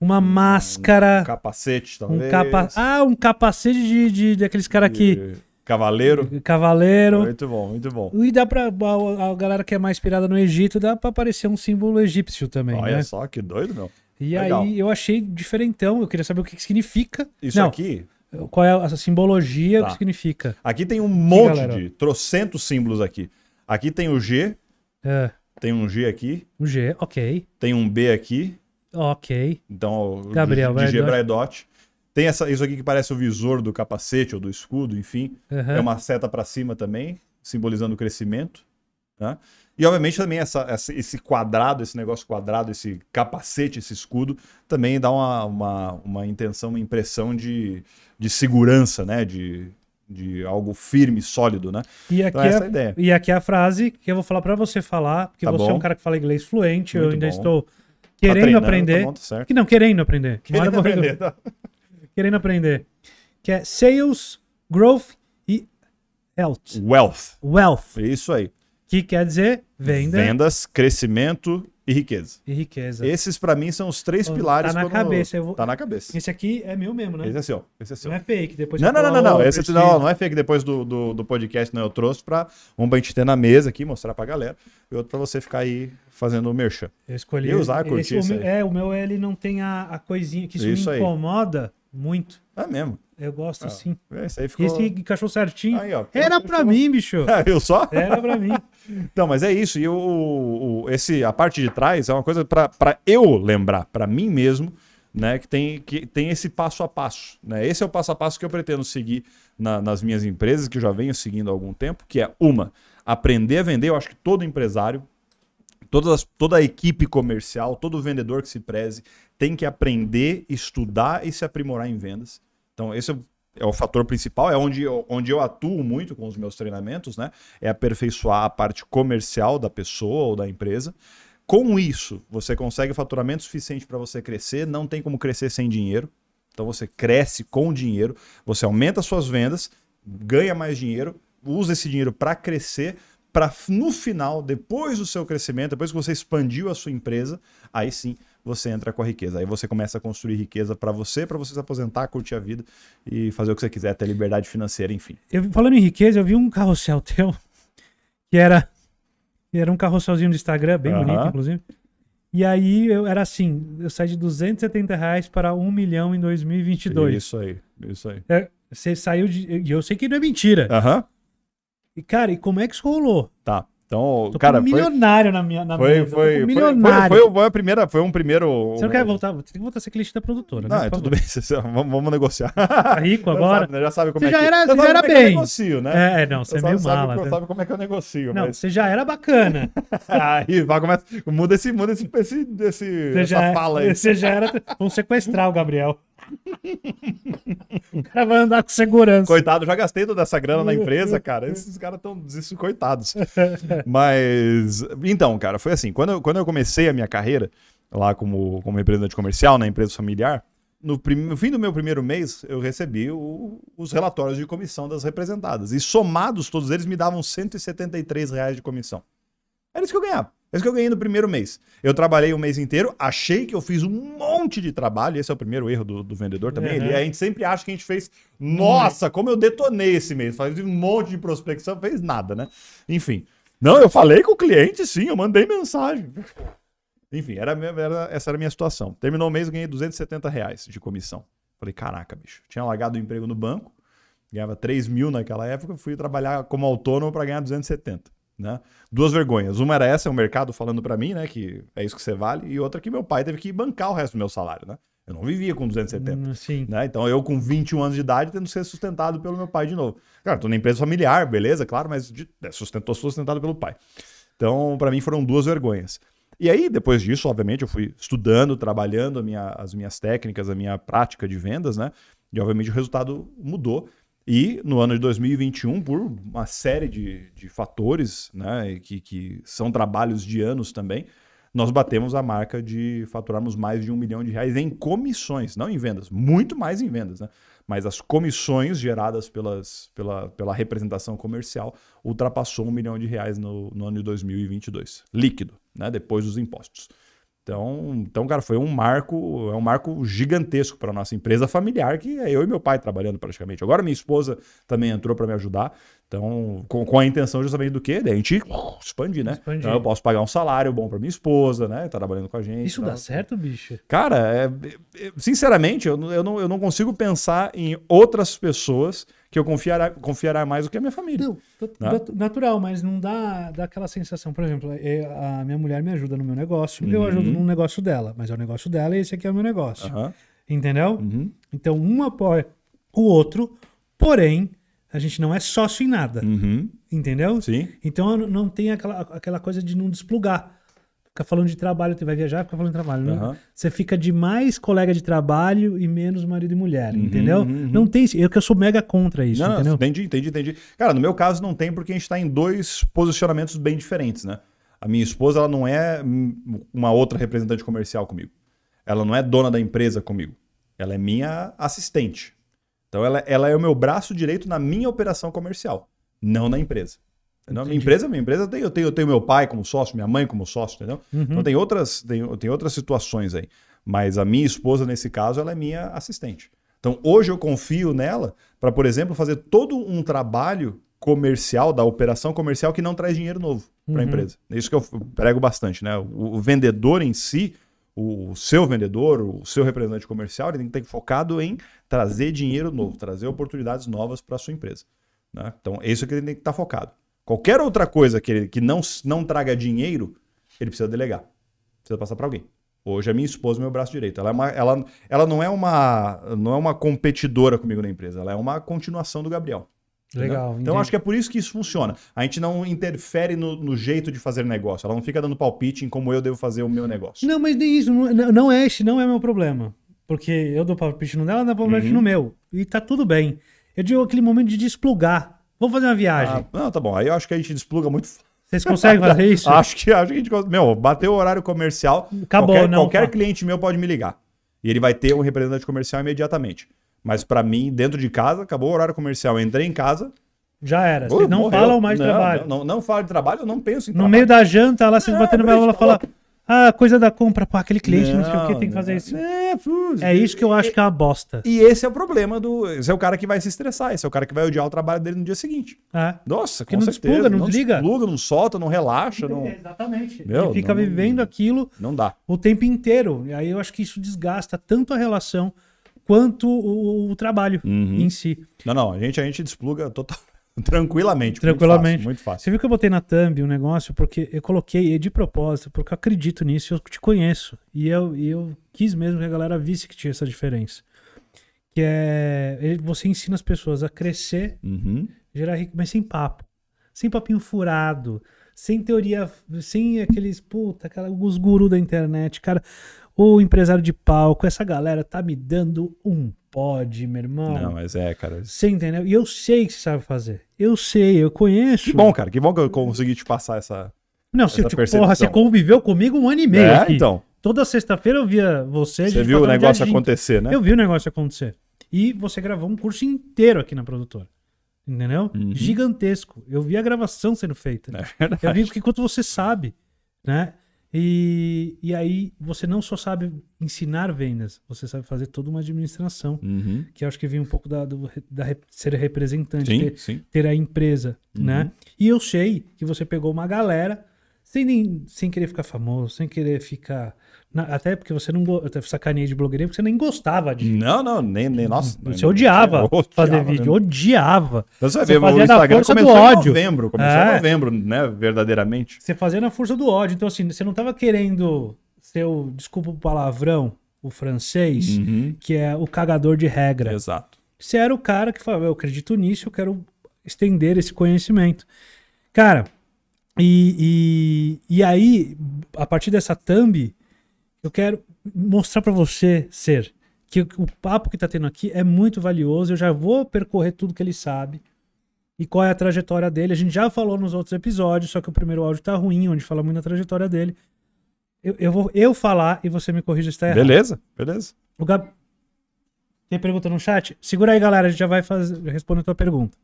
uma hum, máscara. Um capacete também. Um capa... Ah, um capacete de, de, daqueles caras que. Cavaleiro. Cavaleiro. Muito bom, muito bom. E dá pra. A, a, galera que é mais pirada no Egito, dá pra aparecer um símbolo egípcio também. Olha né? só, que doido, meu. E Legal. aí eu achei diferentão, eu queria saber o que, que significa. Isso Não, aqui? Qual é a simbologia, tá. o que tá. significa. Aqui tem um monte aqui, de, trocentos símbolos aqui. Aqui tem o G. É. Tem um G aqui. Um G, ok. Tem um B aqui. Ok. Então, Gabriel, de DJ dot. Tem essa, isso aqui que parece o visor do capacete ou do escudo, enfim. Uhum. É uma seta para cima também, simbolizando o crescimento. Tá? E, obviamente, também essa, essa, esse quadrado, esse negócio quadrado, esse capacete, esse escudo, também dá uma, uma, uma intenção, uma impressão de, de segurança, né? De, de algo firme, sólido, né? E aqui, então, é, é a, ideia. E aqui é a frase que eu vou falar para você falar, porque tá você é bom. é um cara que fala inglês fluente, Muito eu ainda bom. estou querendo aprender. Tá bom, que não, querendo aprender. Querendo aprender. Tá. Querendo aprender. Que é Sales, Growth e Health. Wealth. Wealth. É isso aí. Que quer dizer venda. Vendas, crescimento e riqueza. E riqueza. Esses, para mim, são os três pilares. Tá na cabeça. Eu... Vou... Tá na cabeça. Esse aqui é meu mesmo, né? Esse é seu. Esse é seu. Não é fake. Depois não, não, não, não, não. Esse não, não é fake. Depois do, do, do, podcast, não. Né, eu trouxe para um pra gente ter na mesa aqui, mostrar a galera. E outro para você ficar aí fazendo o merchan. Eu escolhi. E usar, curtir esse, o, É, o meu, ele não tem a, a coisinha que isso, isso me incomoda. Aí. Muito. É mesmo? Eu gosto ah, assim. Esse, é, ficou... esse encaixou certinho. Aí, ó, Era pra ficou... mim, bicho. Ah, eu só? Era pra mim. então, mas é isso. E o, o, esse, a parte de trás é uma coisa para eu lembrar, para mim mesmo, né? Que tem, que tem esse passo a passo. Né? Esse é o passo a passo que eu pretendo seguir na, nas minhas empresas, que eu já venho seguindo há algum tempo, que é uma, aprender a vender. Eu acho que todo empresário toda toda a equipe comercial, todo vendedor que se preze, tem que aprender, estudar e se aprimorar em vendas. Então, esse é é o fator principal, é onde eu, onde eu atuo muito com os meus treinamentos, né? É aperfeiçoar a parte comercial da pessoa ou da empresa. Com isso, você consegue faturamento suficiente para você crescer, não tem como crescer sem dinheiro. Então você cresce com dinheiro, você aumenta suas vendas, ganha mais dinheiro, usa esse dinheiro para crescer, para no final, depois do seu crescimento, depois que você expandiu a sua empresa, aí sim você entra com a riqueza. Aí você começa a construir riqueza para você, para você se aposentar, curtir a vida e fazer o que você quiser, ter liberdade financeira, enfim. Eu falando em riqueza, eu vi um carrossel teu que era era um carrosselzinho do Instagram, bem uhum. bonito, inclusive. E aí eu era assim, eu saí de 270 reais para 1 milhão em 2022. Isso aí, isso aí. É, você saiu de. E eu sei que não é mentira. Aham. Uhum. E, cara, e como é que isso rolou? Tá. Então, Tô cara, foi milionário na minha na foi, mesa. Foi, foi, milionário. Foi, foi, foi, a primeira, foi um primeiro. Você não quer voltar? Você tem que voltar a ser cliente da produtora. Não, né, é, tudo bem. Você, vamos, vamos, negociar. Tá rico agora? Sabe, já sabe como você é já que era, Você já era é bem. Eu negocio, né? É, é não, você, você é meio sabe, mala. Você sabe, né? sabe como é que eu negocio. Não, mas... você já era bacana. Aí, vai começar. Muda esse, muda esse, esse, esse essa já, é, fala aí. Você já era. Vamos sequestrar o Gabriel o cara vai andar com segurança. Coitado, já gastei toda essa grana na empresa, cara. Esses caras estão coitados. Mas, então, cara, foi assim. Quando eu, quando eu comecei a minha carreira lá como, como representante comercial na empresa familiar, no, prim, no fim do meu primeiro mês, eu recebi o, os relatórios de comissão das representadas. E somados todos eles, me davam 173 reais de comissão. Era isso que eu ganhava. Mas que eu ganhei no primeiro mês. Eu trabalhei o mês inteiro, achei que eu fiz um monte de trabalho. Esse é o primeiro erro do, do vendedor também. Uhum. Ele, é, a gente sempre acha que a gente fez. Nossa, como eu detonei esse mês. Faz um monte de prospecção, fez nada, né? Enfim. Não, eu falei com o cliente, sim, eu mandei mensagem. Enfim, era, era, essa era a minha situação. Terminou o mês, ganhei 270 reais de comissão. Falei, caraca, bicho. Tinha largado o emprego no banco, ganhava 3 mil naquela época, fui trabalhar como autônomo para ganhar 270. Né? Duas vergonhas. Uma era essa, é o mercado falando para mim, né, que é isso que você vale, e outra que meu pai teve que bancar o resto do meu salário, né? Eu não vivia com 270. Hum, sim. Né? Então eu com 21 anos de idade tendo que ser sustentado pelo meu pai de novo. Cara, tô na empresa familiar, beleza, claro, mas é, sustentou, sustentado pelo pai. Então, para mim foram duas vergonhas. E aí, depois disso, obviamente, eu fui estudando, trabalhando minha, as minhas técnicas, a minha prática de vendas, né? E obviamente o resultado mudou. E no ano de 2021, por uma série de, de fatores, né, que, que são trabalhos de anos também, nós batemos a marca de faturarmos mais de um milhão de reais em comissões, não em vendas, muito mais em vendas, né? Mas as comissões geradas pelas, pela, pela representação comercial ultrapassou um milhão de reais no, no ano de 2022, líquido, né? depois dos impostos. Então, então, cara, foi um marco, é um marco gigantesco para nossa empresa familiar, que é eu e meu pai trabalhando praticamente. Agora minha esposa também entrou para me ajudar. Então, com, com, a intenção justamente do quê? Da gente expandir, né? Expandir. Então eu posso pagar um salário bom para minha esposa, né? Tá trabalhando com a gente. Isso tá... dá certo, bicho? Cara, é, é, é, sinceramente, eu, eu, não, eu não consigo pensar em outras pessoas que eu confiará, confiará mais do que a minha família. Não, né? natural, mas não dá, dá aquela sensação. Por exemplo, eu, é, a minha mulher me ajuda no meu negócio, uhum. eu ajudo no negócio dela, mas é o negócio dela e esse aqui é o meu negócio. Uhum. Entendeu? Uhum. Então, um apoia o outro, porém a gente não é sócio em nada. Uhum. Entendeu? Sim. Então não tem aquela, aquela coisa de não desplugar. Fica falando de trabalho, você vai viajar, fica falando de trabalho. Uhum. Você fica de mais colega de trabalho e menos marido e mulher, uhum, entendeu? Uhum, uhum. Não tem isso. Eu que eu sou mega contra isso, não, entendeu? Não, entendi, entendi, entendi. Cara, no meu caso não tem porque a gente está em dois posicionamentos bem diferentes, né? A minha esposa ela não é uma outra representante comercial comigo. Ela não é dona da empresa comigo. Ela é minha assistente. Então ela, ela é o meu braço direito na minha operação comercial, não na empresa. Entendeu? Minha empresa, minha empresa tem, eu tenho, eu tenho meu pai como sócio, minha mãe como sócio, entendeu? Uhum. Então tem outras, tem, tem outras situações aí. Mas a minha esposa, nesse caso, ela é minha assistente. Então hoje eu confio nela para, por exemplo, fazer todo um trabalho comercial, da operação comercial que não traz dinheiro novo para a uhum. empresa. É isso que eu prego bastante, né? O, o vendedor em si, o, seu vendedor, o seu representante comercial, ele tem que estar focado em trazer dinheiro novo, trazer oportunidades novas para a sua empresa. Né? Então, é isso que ele tem que estar tá focado. Qualquer outra coisa que, ele, que não, não traga dinheiro, ele precisa delegar. Precisa passar para alguém. Hoje a minha esposa é meu braço direito. Ela, é uma, ela, ela não, é uma, não é uma competidora comigo na empresa, ela é uma continuação do Gabriel. Legal. Então acho que é por isso que isso funciona. A gente não interfere no, no, jeito de fazer negócio. Ela não fica dando palpite em como eu devo fazer o meu uhum. negócio. Não, mas nem isso. Não, não é esse, não é meu problema. Porque eu dou palpite no dela, não dá palpite uhum. no meu. E tá tudo bem. Eu digo aquele momento de desplugar. Vamos fazer uma viagem. Ah, não, tá bom. Aí eu acho que a gente despluga muito vocês conseguem fazer isso? acho que acho que a gente consegue. Meu, bateu o horário comercial. Acabou, qualquer, não. Qualquer tá. cliente meu pode me ligar. E ele vai ter um representante comercial imediatamente. Mas para mim, dentro de casa, acabou o horário comercial. Eu entrei em casa, já era. Vocês não morreu. falam mais de não, trabalho. Não, não, não fala de trabalho, eu não penso em No trabalho. meio da janta, lá, vocês é, ah, batendo ela fala. Ah, coisa da compra, pô, aquele cliente, não, não sei o que, tem que fazer isso. É, é isso que eu acho e, que é uma bosta. E esse é o problema do. Esse é o cara que vai se estressar, esse é o cara que vai odiar o trabalho dele no dia seguinte. É. Nossa, que com não certeza. Despluga, não, não desliga. Despluga, não solta, não relaxa. Não... É, exatamente. Meu, e fica vivendo aquilo. Não dá. O tempo inteiro. E aí eu acho que isso desgasta tanto a relação quanto o, o trabalho uhum. em si. Não, não, a gente, a gente despluga total, tranquilamente. Tranquilamente. Muito fácil, muito fácil, Você viu que eu botei na thumb um negócio, porque eu coloquei é de propósito, porque eu acredito nisso, eu te conheço. E eu, e eu quis mesmo que a galera visse que tinha essa diferença. Que é. Você ensina as pessoas a crescer, uhum. gerar rico, mas sem papo. Sem papinho furado sem teoria, sem aqueles, puta, aquela, os gurus da internet, cara o empresário de palco, essa galera tá me dando um pode, meu irmão. Não, mas é, cara. Você entendeu? E eu sei que você sabe fazer. Eu sei, eu conheço. Que bom, cara. Que bom que eu consegui te passar essa. Não, se tipo, porra, você conviveu comigo um ano e meio. É, aqui. então. Toda sexta-feira eu via você. Você viu o negócio acontecer, né? Eu vi o negócio acontecer. E você gravou um curso inteiro aqui na produtora. Entendeu? Uhum. Gigantesco. Eu vi a gravação sendo feita. É verdade. Eu vi o que quanto você sabe, né? E, e aí você não só sabe ensinar vendas, você sabe fazer toda uma administração, uhum. que acho que vem um pouco da, do, da ser representante, sim, ter, sim. ter, a empresa, né? uhum. né? E eu sei que você pegou uma galera sem, nem, sem querer ficar famoso, sem querer ficar na, até porque você não. Eu sacaneei de blogueirinha porque você nem gostava de. Não, não, nem. nem nossa. Você odiava, odiava fazer odiava, né? vídeo, odiava. Então você vai ver, o Instagram começou do ódio. em novembro. Começou é. em novembro, né? Verdadeiramente. Você fazia na força do ódio. Então, assim, você não tava querendo ser o. Desculpa o palavrão, o francês, uhum. que é o cagador de regra. Exato. Você era o cara que falava, eu acredito nisso, eu quero estender esse conhecimento. Cara, e, e, e aí, a partir dessa thumb, eu quero mostrar para você, ser, que o papo que tá tendo aqui é muito valioso. Eu já vou percorrer tudo que ele sabe e qual é a trajetória dele. A gente já falou nos outros episódios, só que o primeiro áudio tá ruim, onde fala muito da trajetória dele. Eu, eu vou eu falar e você me corrija se tá errado. Beleza, beleza. O Gab... Tem pergunta no chat? Segura aí, galera, a gente já vai fazer, responder a tua pergunta.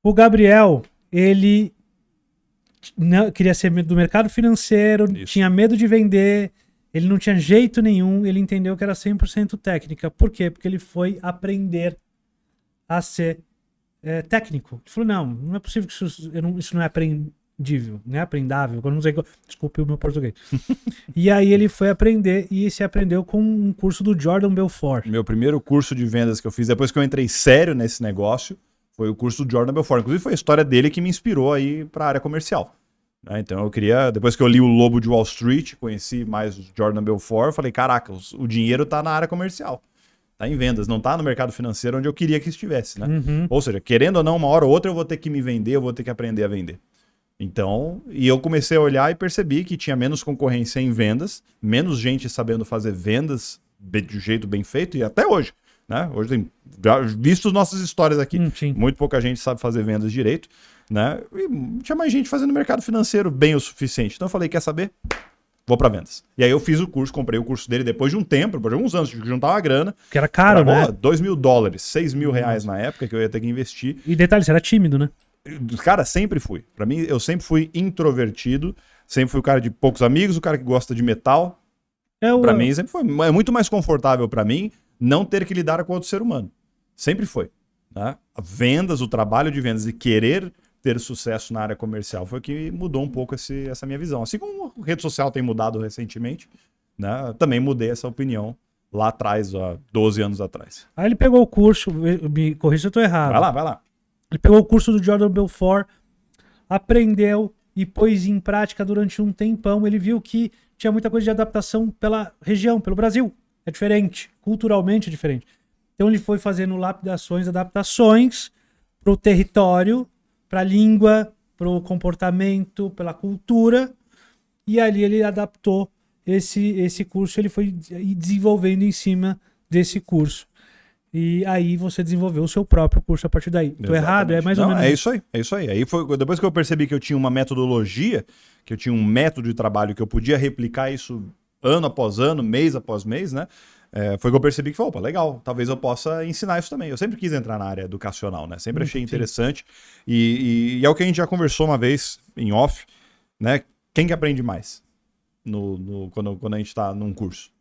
O Gabriel, ele não, queria ser do mercado financeiro, Isso. tinha medo de vender, ele não tinha jeito nenhum, ele entendeu que era 100% técnica. Por quê? Porque ele foi aprender a ser é, técnico. Ele falou, não, não é possível que isso, não, isso não é aprendível, não é aprendável. Eu não sei, desculpe o meu português. e aí ele foi aprender e se aprendeu com um curso do Jordan Belfort. Meu primeiro curso de vendas que eu fiz, depois que eu entrei sério nesse negócio, foi o curso do Jordan Belfort. Inclusive foi a história dele que me inspirou aí para a área comercial. Né? Então eu queria, depois que eu li o Lobo de Wall Street, conheci mais o Jordan Belfort, eu falei, caraca, o dinheiro está na área comercial, está em vendas, não está no mercado financeiro onde eu queria que estivesse, né? Uhum. Ou seja, querendo ou não, uma hora ou outra eu vou ter que me vender, eu vou ter que aprender a vender. Então, e eu comecei a olhar e percebi que tinha menos concorrência em vendas, menos gente sabendo fazer vendas de um jeito bem feito, e até hoje. Né? Hoje tem já visto nossas histórias aqui. Hum, Muito pouca gente sabe fazer vendas direito né? E tinha mais gente fazendo mercado financeiro bem o suficiente. Então eu falei, quer saber? Vou para vendas. E aí eu fiz o curso, comprei o curso dele depois de um tempo, depois de alguns anos, tive que juntar uma grana. Que era caro, né? dois 2 mil dólares, 6 mil reais na época que eu ia ter que investir. E detalhe, você era tímido, né? Cara, sempre fui. Para mim, eu sempre fui introvertido, sempre fui o cara de poucos amigos, o cara que gosta de metal. É o... Pra mim, sempre foi. É muito mais confortável para mim não ter que lidar com outro ser humano. Sempre foi. Né? Vendas, o trabalho de vendas e querer ter sucesso na área comercial. Foi o que mudou um pouco esse, essa minha visão. Assim como a rede social tem mudado recentemente, né, também mudei essa opinião lá atrás, ó, 12 anos atrás. Aí ele pegou o curso, me corrija se eu estou errado. Vai lá, vai lá. Ele pegou o curso do Jordan Belfort, aprendeu e pôs em prática durante um tempão. Ele viu que tinha muita coisa de adaptação pela região, pelo Brasil. É diferente, culturalmente é diferente. Então ele foi fazendo lapidações, adaptações para o território para a língua, para o comportamento, pela cultura. E ali ele adaptou esse, esse curso, ele foi desenvolvendo em cima desse curso. E aí você desenvolveu o seu próprio curso a partir daí. Exatamente. Tô errado? É mais Não, ou menos. É isso aí, é isso aí. Aí foi depois que eu percebi que eu tinha uma metodologia, que eu tinha um método de trabalho que eu podia replicar isso ano após ano, mês após mês, né? É, foi que eu percebi que opa, legal, talvez eu possa ensinar isso também. Eu sempre quis entrar na área educacional, né? Sempre achei uhum, interessante. E, e, e é o que a gente já conversou uma vez em off, né? Quem que aprende mais no, no quando, quando a gente está num curso?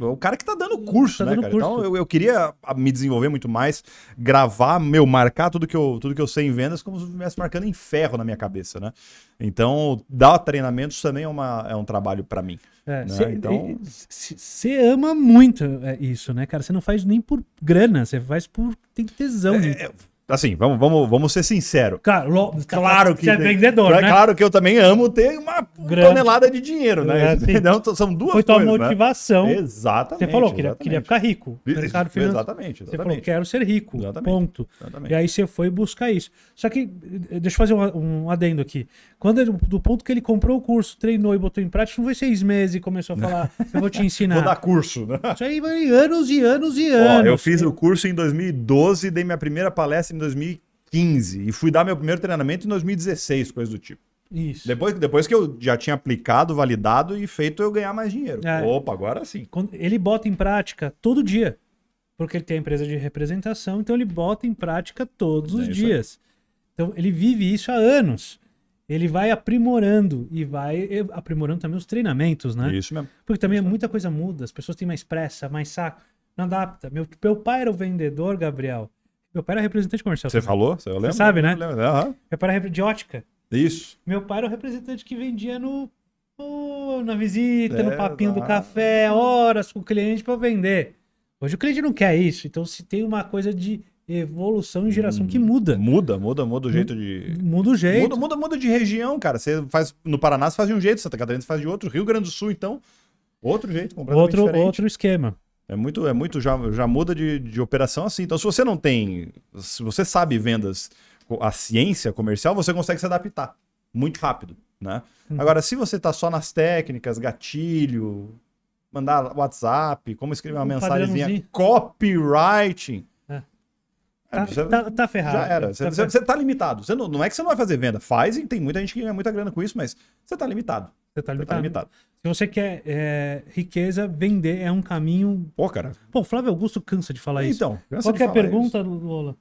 o cara que tá dando curso, tá né, dando cara? Então, curso. Então eu, eu queria me desenvolver muito mais, gravar, meu, marcar tudo que eu, tudo que eu sei em vendas como se eu estivesse marcando em ferro na minha cabeça, né? Então, dar treinamentos também é, uma, é um trabalho para mim. É, né? então Você ama muito é, isso, né, cara? Você não faz nem por grana, você faz por. tem tesão. É, Assim, vamos, vamos, vamos ser sinceros. Claro, claro que. Você é vendedor, é né? Claro que eu também amo ter uma Grande. tonelada de dinheiro, né? É, assim, então, são duas Foi coisas. Foi né? tua motivação. Né? Exatamente. Você falou que queria, queria ficar rico. Mercado financeiro. Exatamente, exatamente. Você falou, quero ser rico. Exatamente. Ponto. Exatamente. E aí você foi buscar isso. Só que, deixa eu fazer um, um adendo aqui. Quando ele, do ponto que ele comprou o curso, treinou e botou em prática, não foi seis meses e começou a falar, eu vou te ensinar. vou dar curso, né? Isso aí vai anos e anos e anos. Ó, eu fiz o curso em 2012, dei minha primeira palestra em 2015 e fui dar meu primeiro treinamento em 2016, coisa do tipo. Isso. Depois, depois que eu já tinha aplicado, validado e feito eu ganhar mais dinheiro. É. Opa, agora sim. Ele bota em prática todo dia. Porque ele tem a empresa de representação, então ele bota em prática todos os é dias. Aí. Então ele vive isso há anos. Ele vai aprimorando e vai aprimorando também os treinamentos, né? Isso mesmo. Porque também isso muita coisa muda, as pessoas têm mais pressa, mais saco, não adapta. Meu, meu pai era o vendedor, Gabriel. Meu pai era representante comercial. Você falou? você lembra? Você sabe, né? Lembro, uhum. Meu pai era de ótica. Isso. Meu pai era o representante que vendia no, no na visita, é, no papinho do café, horas com o cliente para vender. Hoje o cliente não quer isso. Então, se tem uma coisa de evolução e hum. geração hum, que muda. Muda, muda, muda o jeito de. Muda o jeito. Muda, muda, muda de região, cara. Você faz. No Paraná você faz de um jeito, Santa Catarina você faz de outro. Rio Grande do Sul, então. Outro jeito, completamente outro, diferente. Outro esquema. É muito, é muito já, já muda de, de operação assim. Então, se você não tem, se você sabe vendas, a ciência comercial, você consegue se adaptar muito rápido, né? Uhum. Agora, se você está só nas técnicas, gatilho, mandar WhatsApp, como escrever uma um mensagenzinha, copywriting, é. É, Tá, você, tá, tá, ferrado. Já era. Você, tá, você, você tá limitado. Você não, não é que você não vai fazer venda. Faz e tem muita gente que ganha muita grana com isso, mas você tá limitado. Você está tá limitado. Tá limitado. Se você quer é, riqueza, vender é um caminho. Pô, cara. Pô, Flávio Augusto cansa de falar então, isso. Então, qualquer que é a pergunta, isso. Lola?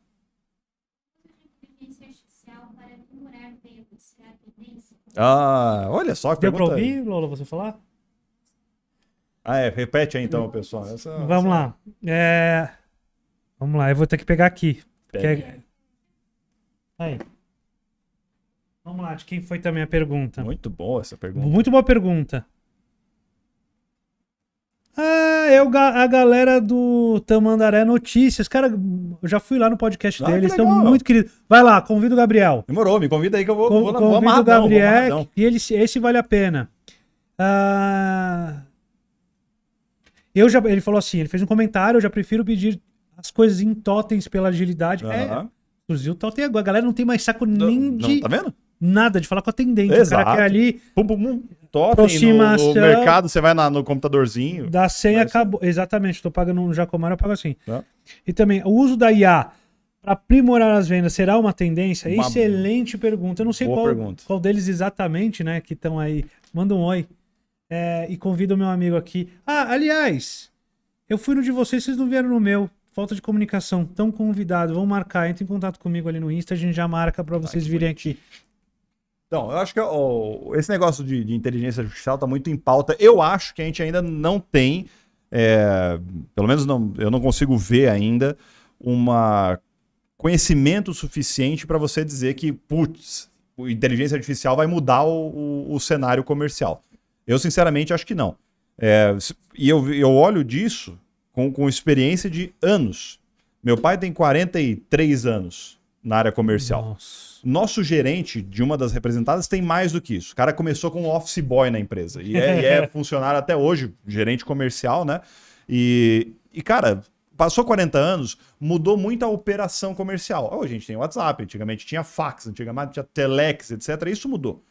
Ah, olha só que Deu pergunta. Deu pra ouvir, Lola, você falar? Ah, é. Repete aí então, pessoal. Essa, vamos essa... lá. É... Vamos lá, eu vou ter que pegar aqui. Pega. Porque... Aí. Vamos lá, de quem foi também a pergunta? Muito boa essa pergunta. Muito boa pergunta. Ah, é a galera do Tamandaré Notícias. Cara, eu já fui lá no podcast ah, deles, são muito queridos. Vai lá, convida o Gabriel. Demorou, me convida aí que eu vou, Com, vou, vou amarradão. o Gabriel e ele, esse vale a pena. Ah, eu já, ele falou assim, ele fez um comentário, eu já prefiro pedir as coisas em totens pela agilidade. Uhum. É, inclusive o totem agora, a galera não tem mais saco nem não, de... Não, tá vendo? nada de falar com atendente. Exato. O cara quer ali. Pum, pum, pum. Totem assim, no, no mercado, você vai na, no computadorzinho. Da senha mas... acabou. Exatamente, estou pagando no Jacomar, eu pago assim. E também, o uso da IA para aprimorar as vendas será uma tendência? Uma... Excelente pergunta. Eu não sei qual, pergunta. qual deles exatamente, né, que estão aí. Manda um oi. É, e convido o meu amigo aqui. Ah, aliás, eu fui no de vocês, vocês não vieram no meu falta de comunicação, tão convidado, vão marcar, entre em contato comigo ali no Insta, a gente já marca para vocês Ai, virem aqui. Então, eu acho que esse negócio de, de inteligência artificial está muito em pauta. Eu acho que a gente ainda não tem, é, pelo menos não, eu não consigo ver ainda, um conhecimento suficiente para você dizer que, putz, inteligência artificial vai mudar o, o, o, cenário comercial. Eu, sinceramente, acho que não. É, e eu, eu olho disso com, com experiência de anos. Meu pai tem 43 anos na área comercial. Nossa. Nosso gerente de uma das representadas tem mais do que isso. O cara começou um office boy na empresa e é, e é funcionário até hoje, gerente comercial, né? E, e cara, passou 40 anos, mudou muito a operação comercial. Hoje a gente tem WhatsApp, antigamente tinha fax, antigamente tinha telex, etc. Isso mudou.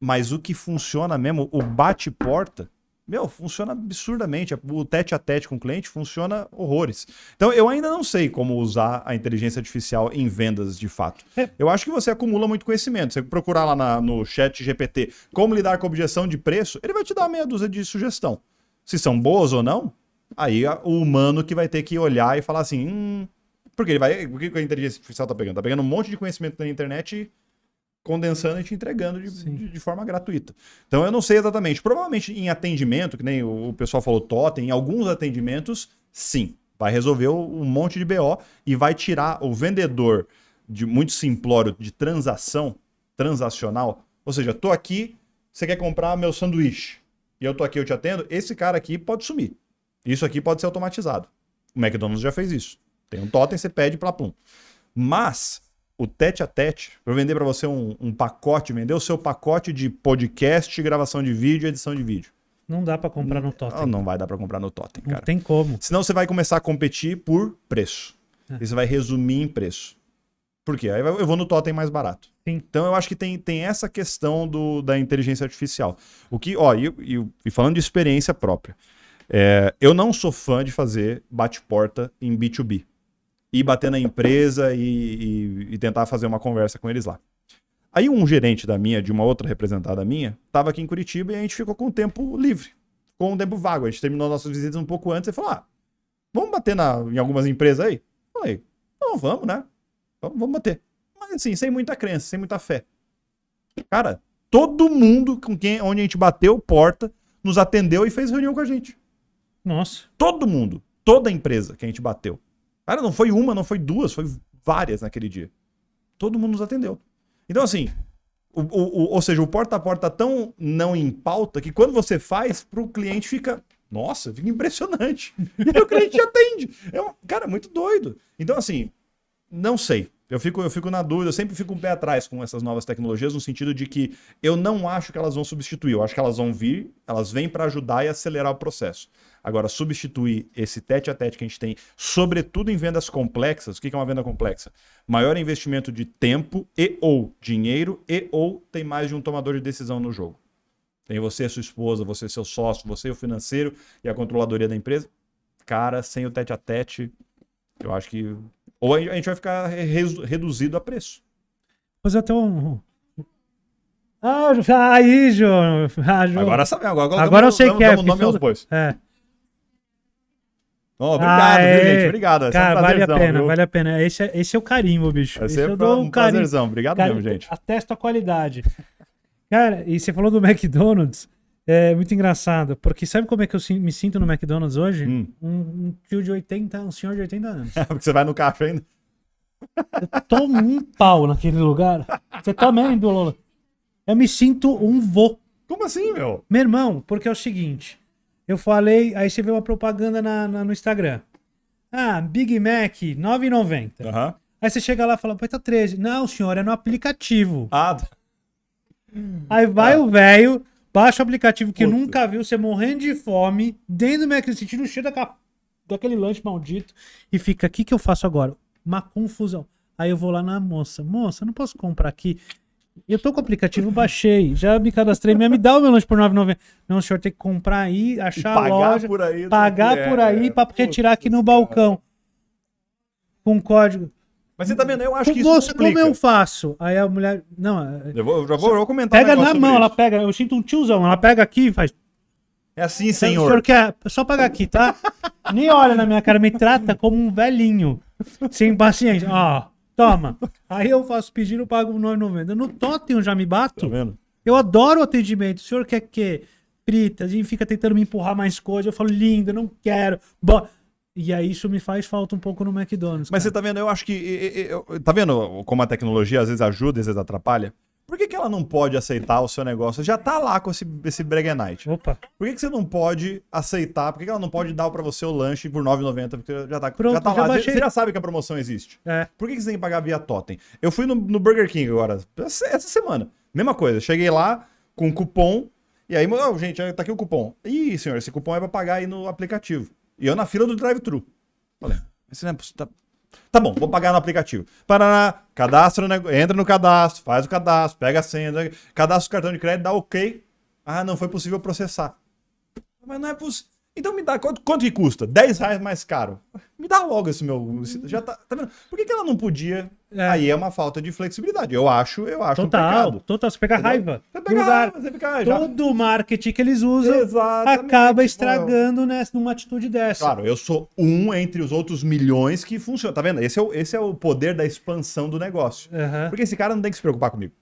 Mas o que funciona mesmo, o bate-porta, meu, funciona absurdamente. É, o tete a tete com o cliente funciona horrores. Então, eu ainda não sei como usar a inteligência artificial em vendas de fato. É. Eu acho que você acumula muito conhecimento. Você procurar lá na, no chat GPT como lidar com objeção de preço, ele vai te dar meia dúzia de sugestão. Se são boas ou não, aí o humano que vai ter que olhar e falar assim: hum, porque ele vai. o que a inteligência artificial tá pegando? Tá pegando um monte de conhecimento na internet e condensando e te entregando de, de, de, forma gratuita. Então eu não sei exatamente. Provavelmente em atendimento, que nem o, o pessoal falou totem, em alguns atendimentos, sim. Vai resolver um monte de BO e vai tirar o vendedor de muito simplório de transação, transacional. Ou seja, tô aqui, você quer comprar meu sanduíche e eu tô aqui, eu te atendo. Esse cara aqui pode sumir. Isso aqui pode ser automatizado. O McDonald's já fez isso. Tem um totem, você pede para plum. Mas o tete a tete. Vou vender para você um, um, pacote, vender o seu pacote de podcast, gravação de vídeo, edição de vídeo. Não dá para ah, comprar no Totem. Não, não vai dar para comprar no Totem, cara. Não tem como. Senão você vai começar a competir por preço. É. E você vai resumir em preço. Por quê? Aí eu vou no Totem mais barato. Sim. Então eu acho que tem, tem essa questão do, da inteligência artificial. O que, ó, e, e, e falando de experiência própria, é, eu não sou fã de fazer bate-porta em B2B ir bater na empresa e, e, e, tentar fazer uma conversa com eles lá. Aí um gerente da minha, de uma outra representada minha, estava aqui em Curitiba e a gente ficou com o tempo livre, com um tempo vago. A gente terminou nossas visitas um pouco antes e falou, ah, vamos bater na, em algumas empresas aí? falei, não, vamos, né? vamos bater. Mas assim, sem muita crença, sem muita fé. Cara, todo mundo com quem, onde a gente bateu porta, nos atendeu e fez reunião com a gente. Nossa. Todo mundo. Toda empresa que a gente bateu. Cara, não foi uma, não foi duas, foi várias naquele dia. Todo mundo nos atendeu. Então, assim, o, o, ou seja, o porta a porta tão não em pauta que quando você faz, pro cliente fica. Nossa, fica impressionante. E o cliente atende. É um, cara, muito doido. Então, assim, não sei. Eu fico, eu fico na dúvida, eu sempre fico um pé atrás com essas novas tecnologias, no sentido de que eu não acho que elas vão substituir, eu acho que elas vão vir, elas vêm para ajudar e acelerar o processo. Agora, substituir esse tete a tete que a gente tem, sobretudo em vendas complexas, o que é uma venda complexa? Maior investimento de tempo e ou dinheiro e ou tem mais de um tomador de decisão no jogo. Tem você, sua esposa, você, seu sócio, você, o financeiro e a controladoria da empresa. Cara, sem o tete a tete, eu acho que ou a gente vai ficar reduzido a preço. Mas até um. Ah, ah, aí, João. Ah, Agora sabe, agora, agora, agora eu sei damos, que é. nome aos bois. É. Oh, obrigado, ah, é... viu, gente? Obrigado. Cara, é um vale a pena, viu? vale a pena. Esse é, esse é o carimbo, bicho. Vai esse é eu dou um, carimbo. Prazerzão. Obrigado mesmo, gente. Atesta a qualidade. Cara, e você falou do McDonald's. É muito engraçado, porque sabe como é que eu me sinto no McDonald's hoje? Hum. Um, um tio de 80, um senhor de 80 anos. É, porque você vai no caixa ainda. Eu tomo um pau naquele lugar. Você também, tá do Lola. Eu me sinto um vô. Como assim, meu? Meu irmão, porque é o seguinte. Eu falei, aí você vê uma propaganda na, na no Instagram. Ah, Big Mac, 9,90. Uhum. Aí você chega lá e fala, pô, tá 13. Não, senhor, é no aplicativo. Ah. Tá. Aí vai ah. o velho Baixa o aplicativo que Puta. nunca viu você morrendo de fome, dentro do McDonald's, sentindo o cheiro daquele lanche maldito, e fica, o que, que eu faço agora? Uma confusão. Aí eu vou lá na moça, moça, não posso comprar aqui. Eu tô com o aplicativo, baixei, já me cadastrei, me dá o meu lanche por 9,90. Não, senhor tem que comprar aí, achar pagar a loja, por aí, né? pagar é, por aí é, para retirar aqui no balcão. Com código. Mas você tá vendo? Eu acho que isso explica. Como eu faço? Aí a mulher. Não, é, eu, vou, já vou, eu vou comentar. Pega um na mão, ela pega. Eu sinto um tiozão. Ela pega aqui e faz. É assim, senhor. O senhor quer é, só pagar aqui, tá? Nem olha na minha cara, me trata como um velhinho. Sem paciência. Ó, toma. Aí eu faço pedido, pago pago 9,90. No totem eu já me bato. Tá vendo? Eu adoro o atendimento. O senhor quer que? Fritas, e fica tentando me empurrar mais coisa. Eu falo, lindo, não quero. Bora. E aí isso me faz falta um pouco no McDonald's. Mas cara. você tá vendo, eu acho que. Eu, eu, tá vendo como a tecnologia às vezes ajuda, às vezes atrapalha? Por que, que ela não pode aceitar o seu negócio? Já tá lá com esse, esse Breguenite. Opa. Por que, que você não pode aceitar? Por que, que ela não pode dar para você o lanche por 9,90? Porque já tá, Pronto, já tá já lá. Baixei. Você já sabe que a promoção existe. É. Por que, que você tem que pagar via totem? Eu fui no, no Burger King agora, essa, essa semana. Mesma coisa. Cheguei lá com um cupom. E aí, oh, gente, tá aqui o cupom. Ih, senhor, esse cupom é pra pagar aí no aplicativo. E eu na fila do drive-thru. Falei, isso não é possível. Tá... tá, bom, vou pagar no aplicativo. para cadastro, né, entra no cadastro, faz o cadastro, pega a senha, cadastro o cartão de crédito, dá ok. Ah, não foi possível processar. Mas não é possível. Então me dá, quanto, quanto que custa? 10 reais mais caro. Me dá logo esse meu. Já tá, tá vendo? Por que, que ela não podia? É. Aí é uma falta de flexibilidade. Eu acho, eu acho. Total, um total. Você pega raiva. Você pega lugar. Raiva, você fica, ah, já... Todo o marketing que eles usam Exatamente. acaba estragando nessa, numa atitude dessa. Claro, eu sou um entre os outros milhões que funciona. Tá vendo? Esse é o, esse é o poder da expansão do negócio. Uhum. Porque esse cara não tem que se preocupar comigo.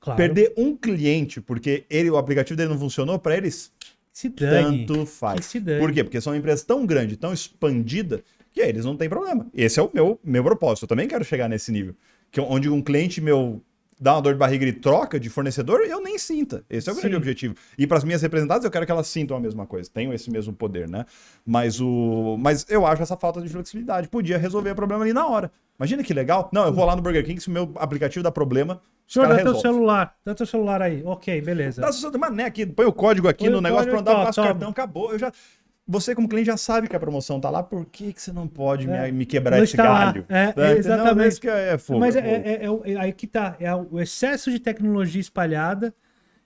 Claro. Perder um cliente porque ele, o aplicativo dele não funcionou, para eles se dane. Tanto faz. Se dane. Por quê? Porque são uma empresa tão grande, tão expandida, que aí eles não têm problema. Esse é o meu, meu propósito. Eu também quero chegar nesse nível. Que, é onde um cliente meu dá uma dor de barriga e troca de fornecedor, eu nem sinta. Esse é o Sim. grande objetivo. E para as minhas representadas, eu quero que elas sintam a mesma coisa, tenham esse mesmo poder, né? Mas o. Mas eu acho essa falta de flexibilidade. Podia resolver o problema ali na hora. Imagina que legal. Não, eu vou lá no Burger King, se o meu aplicativo dá problema. Senhor, dá resolve. teu celular. Dá teu celular aí. Ok, beleza. Dá seu mané aqui, põe o código aqui põe no negócio para andar, passa tá, o tá. cartão, acabou. Eu já, você como cliente já sabe que a promoção está lá, por que, que você não pode é, me, me, quebrar esse tá galho? É, tá? é, exatamente. Não, que é, fogo, mas é, é, é, é, aí que tá, é o excesso de tecnologia espalhada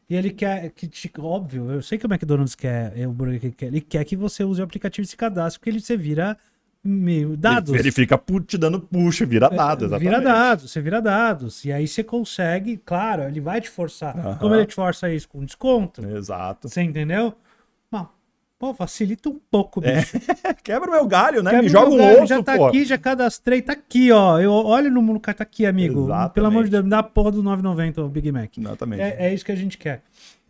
e ele quer, que te, óbvio, eu sei que o McDonald's quer, o Burger quer, ele quer que você use o aplicativo e se cadastre, porque ele, você vira meio dados. Ele fica te dando puxa, vira dados, exatamente. Vira dados, você vira dados. E aí você consegue, claro, ele vai te forçar. Como ele te força isso? Com desconto. Exato. Você entendeu? Pô, facilita um pouco, é. bicho. É. Quebra o meu galho, né? Quebra Me joga um galho, outro, Já tá pô. aqui, já cadastrei, tá aqui, ó. Eu olho no mundo, tá aqui, amigo. Exatamente. Pelo amor de Deus, me dá a porra do 9,90 o Big Mac. Exatamente. É, é isso que a gente quer.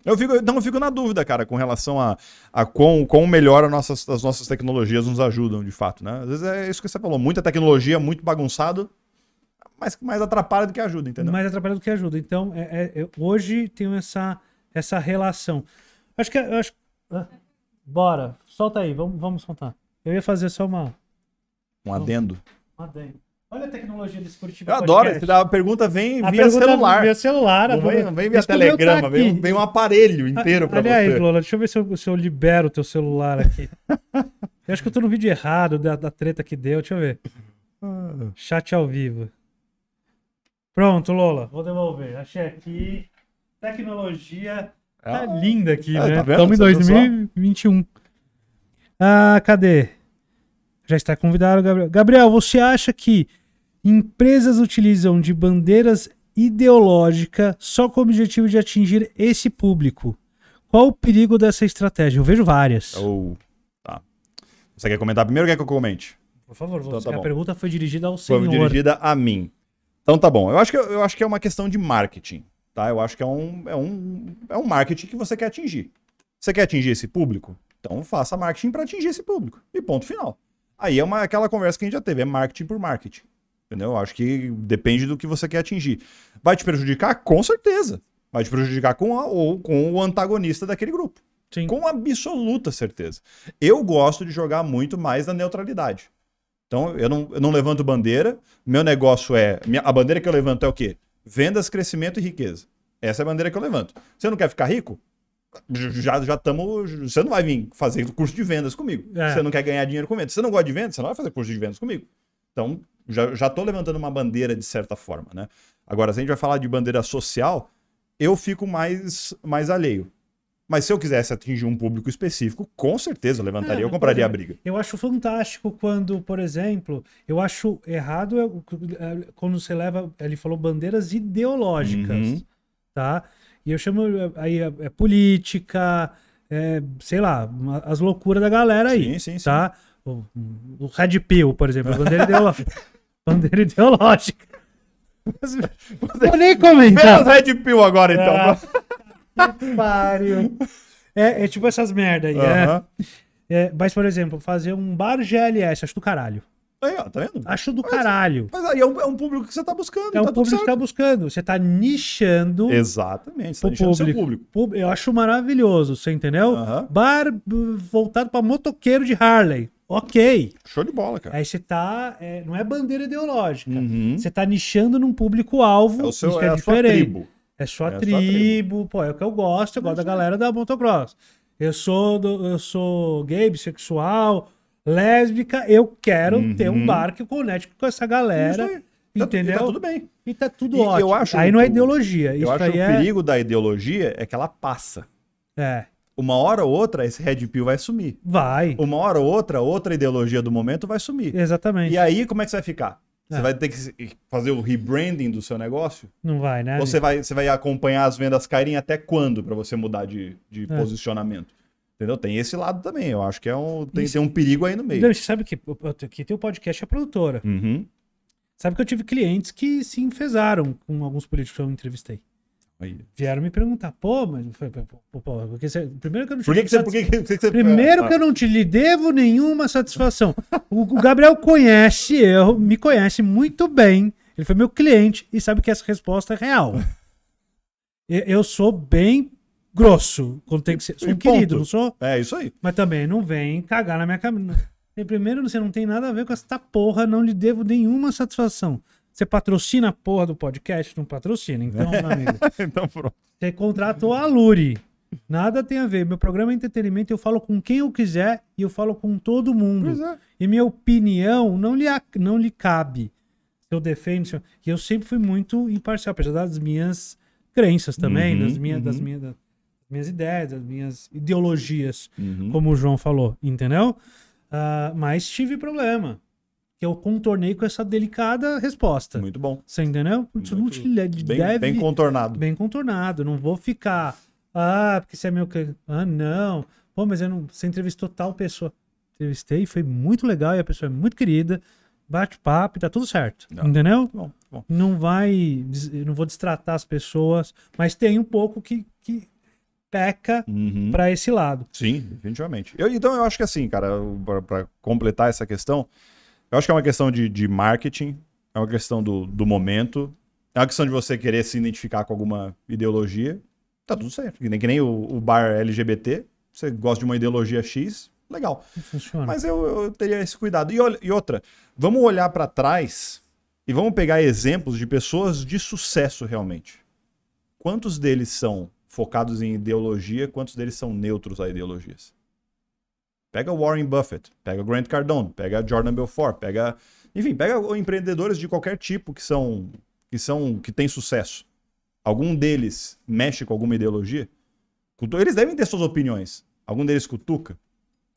Eu fico, não, eu fico na dúvida, cara, com relação a, a quão, quão melhor nossas, as nossas tecnologias nos ajudam, de fato, né? Às vezes é isso que você falou, muita tecnologia, muito bagunçado, mas mais atrapalha do que ajuda, entendeu? Mais atrapalha do que ajuda. Então, é, é, hoje tenho essa, essa relação. Acho que... Acho... Ah. Bora, solta aí, vamos, vamos contar. Eu ia fazer só uma. Um adendo. Um adendo. Olha a tecnologia desse Curitiba. Eu adoro. Se dá uma pergunta, vem a via pergunta celular. Vem via celular. Não vem, vem via telegrama, vem, vem, um aparelho inteiro para você. aí, Lola, deixa eu ver se eu, se eu libero o teu celular aqui. eu acho que eu tô no vídeo errado da, da treta que deu. Deixa eu ver. Chat ao vivo. Pronto, Lola. Vou devolver. Achei aqui. Tecnologia ah. Tá ah, linda aqui, né? Tá Estamos em 2021. Ah, cadê? Já está convidado, Gabriel. Gabriel, você acha que empresas utilizam de bandeiras ideológica só com o objetivo de atingir esse público? Qual o perigo dessa estratégia? Eu vejo várias. Oh, tá. Você quer comentar primeiro ou quer que eu comente? Por favor, então, tá a pergunta foi dirigida ao senhor. Foi dirigida a mim. Então tá bom. Eu acho que, eu acho que é uma questão de marketing. Tá? Eu acho que é um, é, um, é um marketing que você quer atingir. Você quer atingir esse público? Então faça marketing para atingir esse público. E ponto final. Aí é uma, aquela conversa que a gente já teve, é marketing por marketing. Entendeu? Eu acho que depende do que você quer atingir. Vai te prejudicar? Com certeza. Vai te prejudicar com, a, ou, com o antagonista daquele grupo. Sim. Com absoluta certeza. Eu gosto de jogar muito mais na neutralidade. Então, eu não, eu não levanto bandeira. Meu negócio é. Minha, a bandeira que eu levanto é o quê? Vendas, crescimento e riqueza. Essa é a bandeira que eu levanto. Você não quer ficar rico? Já estamos. você não vai vir fazer curso de vendas comigo. É. Você não quer ganhar dinheiro com vendas. Você não gosta de vendas? Você não vai fazer curso de vendas comigo. Então, já, já levantando uma bandeira de certa forma, né? Agora, se a gente vai falar de bandeira social, eu fico mais, mais alheio. Mas se eu quisesse atingir um público específico, com certeza eu levantaria, é, eu compraria a briga. Eu acho fantástico quando, por exemplo, eu acho errado é é, quando você leva, ele falou bandeiras ideológicas, uhum. tá? E eu chamo é, aí é, política, é, sei lá, as loucuras da galera aí, sim, sim, tá? Sim. O, o Red Pill, por exemplo, bandeira ideológica. bandeira ideológica. vou nem comentar. Menos Red Pill agora, então. É. Barrio, pariu. É, é, tipo essas merda aí. Uhum. É, mas, por exemplo, fazer um bar GLS, acho do caralho. Aí, ó, tá vendo? Acho do mas, caralho. Mas aí é um, é um, público que você tá buscando. É um tá público que tá buscando. Você tá nichando. Exatamente, você tá nichando público. seu público. Eu acho maravilhoso, você entendeu? Bar voltado pra motoqueiro de Harley. Ok. Show de bola, cara. Aí você tá. É, não é bandeira ideológica. Uhum. Você tá nichando num público-alvo. É o seu, é, é a diferente. sua tribo. É só, é tribo, tribo, pô, é o que eu gosto, eu gosto da galera da motocross. Eu sou, do, eu sou gay, bissexual, lésbica, eu quero uhum. ter um uhum. bar que conecte com essa galera. Isso aí. Entendeu? E tá, tá tudo bem. E tá tudo e ótimo. Acho, aí não é ideologia. Eu acho que o é... perigo da ideologia é que ela passa. É. Uma hora ou outra, esse Red Pill vai sumir. Vai. Uma hora ou outra, outra ideologia do momento vai sumir. Exatamente. E aí, como é que você vai ficar? Você é. vai ter que fazer o rebranding do seu negócio? Não vai, né? Ou você vai, você vai acompanhar as vendas caírem até quando para você mudar de, de é. posicionamento? Entendeu? Tem esse lado também. Eu acho que é um, tem, tem um perigo aí no meio. Você sabe que, que tem o podcast a é produtora. Uhum. Sabe que eu tive clientes que se enfesaram com alguns políticos que eu entrevistei. Vieram me perguntar, pô, mas foi, pô, pô, porque você, primeiro que eu não te por que, que, que, Primeiro que eu não te lhe devo nenhuma satisfação. O, o Gabriel conhece eu, me conhece muito bem. Ele foi meu cliente e sabe que essa resposta é real. Eu sou bem grosso quando tem que ser. Sou um querido, não sou? É, isso aí. Mas também não vem cagar na minha cabeça. Primeiro, você não tem nada a ver com essa porra, não lhe devo nenhuma satisfação. Você patrocina a porra do podcast? Não patrocina. Então, meu amigo. então pronto. Você contratou a Luri. Nada tem a ver. Meu programa é entretenimento, eu falo com quem eu quiser e eu falo com todo mundo. É. E minha opinião não lhe, não lhe cabe. Eu defendo. eu... E eu sempre fui muito imparcial, apesar das minhas crenças também, uhum, das, minhas uhum. das, minhas das minhas ideias, das minhas ideologias, uhum. como o João falou, entendeu? Uh, mas tive problema eu contornei com essa delicada resposta. Muito bom. Você entendeu? Isso não te bem, deve... Bem contornado. Bem contornado. Não vou ficar... Ah, porque você é meu... Ah, não. Pô, mas eu não... você entrevistou tal pessoa. Entrevistei, foi muito legal e a pessoa é muito querida. Bate papo tá tudo certo. Não. Ah, entendeu? Tá bom, tá bom. Não vai... Não vou distratar as pessoas. Mas tem um pouco que... que peca uhum. para esse lado. Sim, definitivamente. Eu, então eu acho que assim, cara, para completar essa questão, eu acho que é uma questão de, de marketing, é uma questão do, do momento, é uma questão de você querer se identificar com alguma ideologia. Tá tudo certo. Que nem, que nem o, o bar LGBT, você gosta de uma ideologia X, legal. Funciona. Mas eu, eu teria esse cuidado. E, e outra, vamos olhar para trás e vamos pegar exemplos de pessoas de sucesso realmente. Quantos deles são focados em ideologia, quantos deles são neutros a ideologias? Pega Warren Buffett, pega Grant Cardone, pega Jordan Belfort, pega, enfim, pega empreendedores de qualquer tipo que são que são que têm sucesso. Algum deles mexe com alguma ideologia? Eles devem ter suas opiniões. Algum deles cutuca?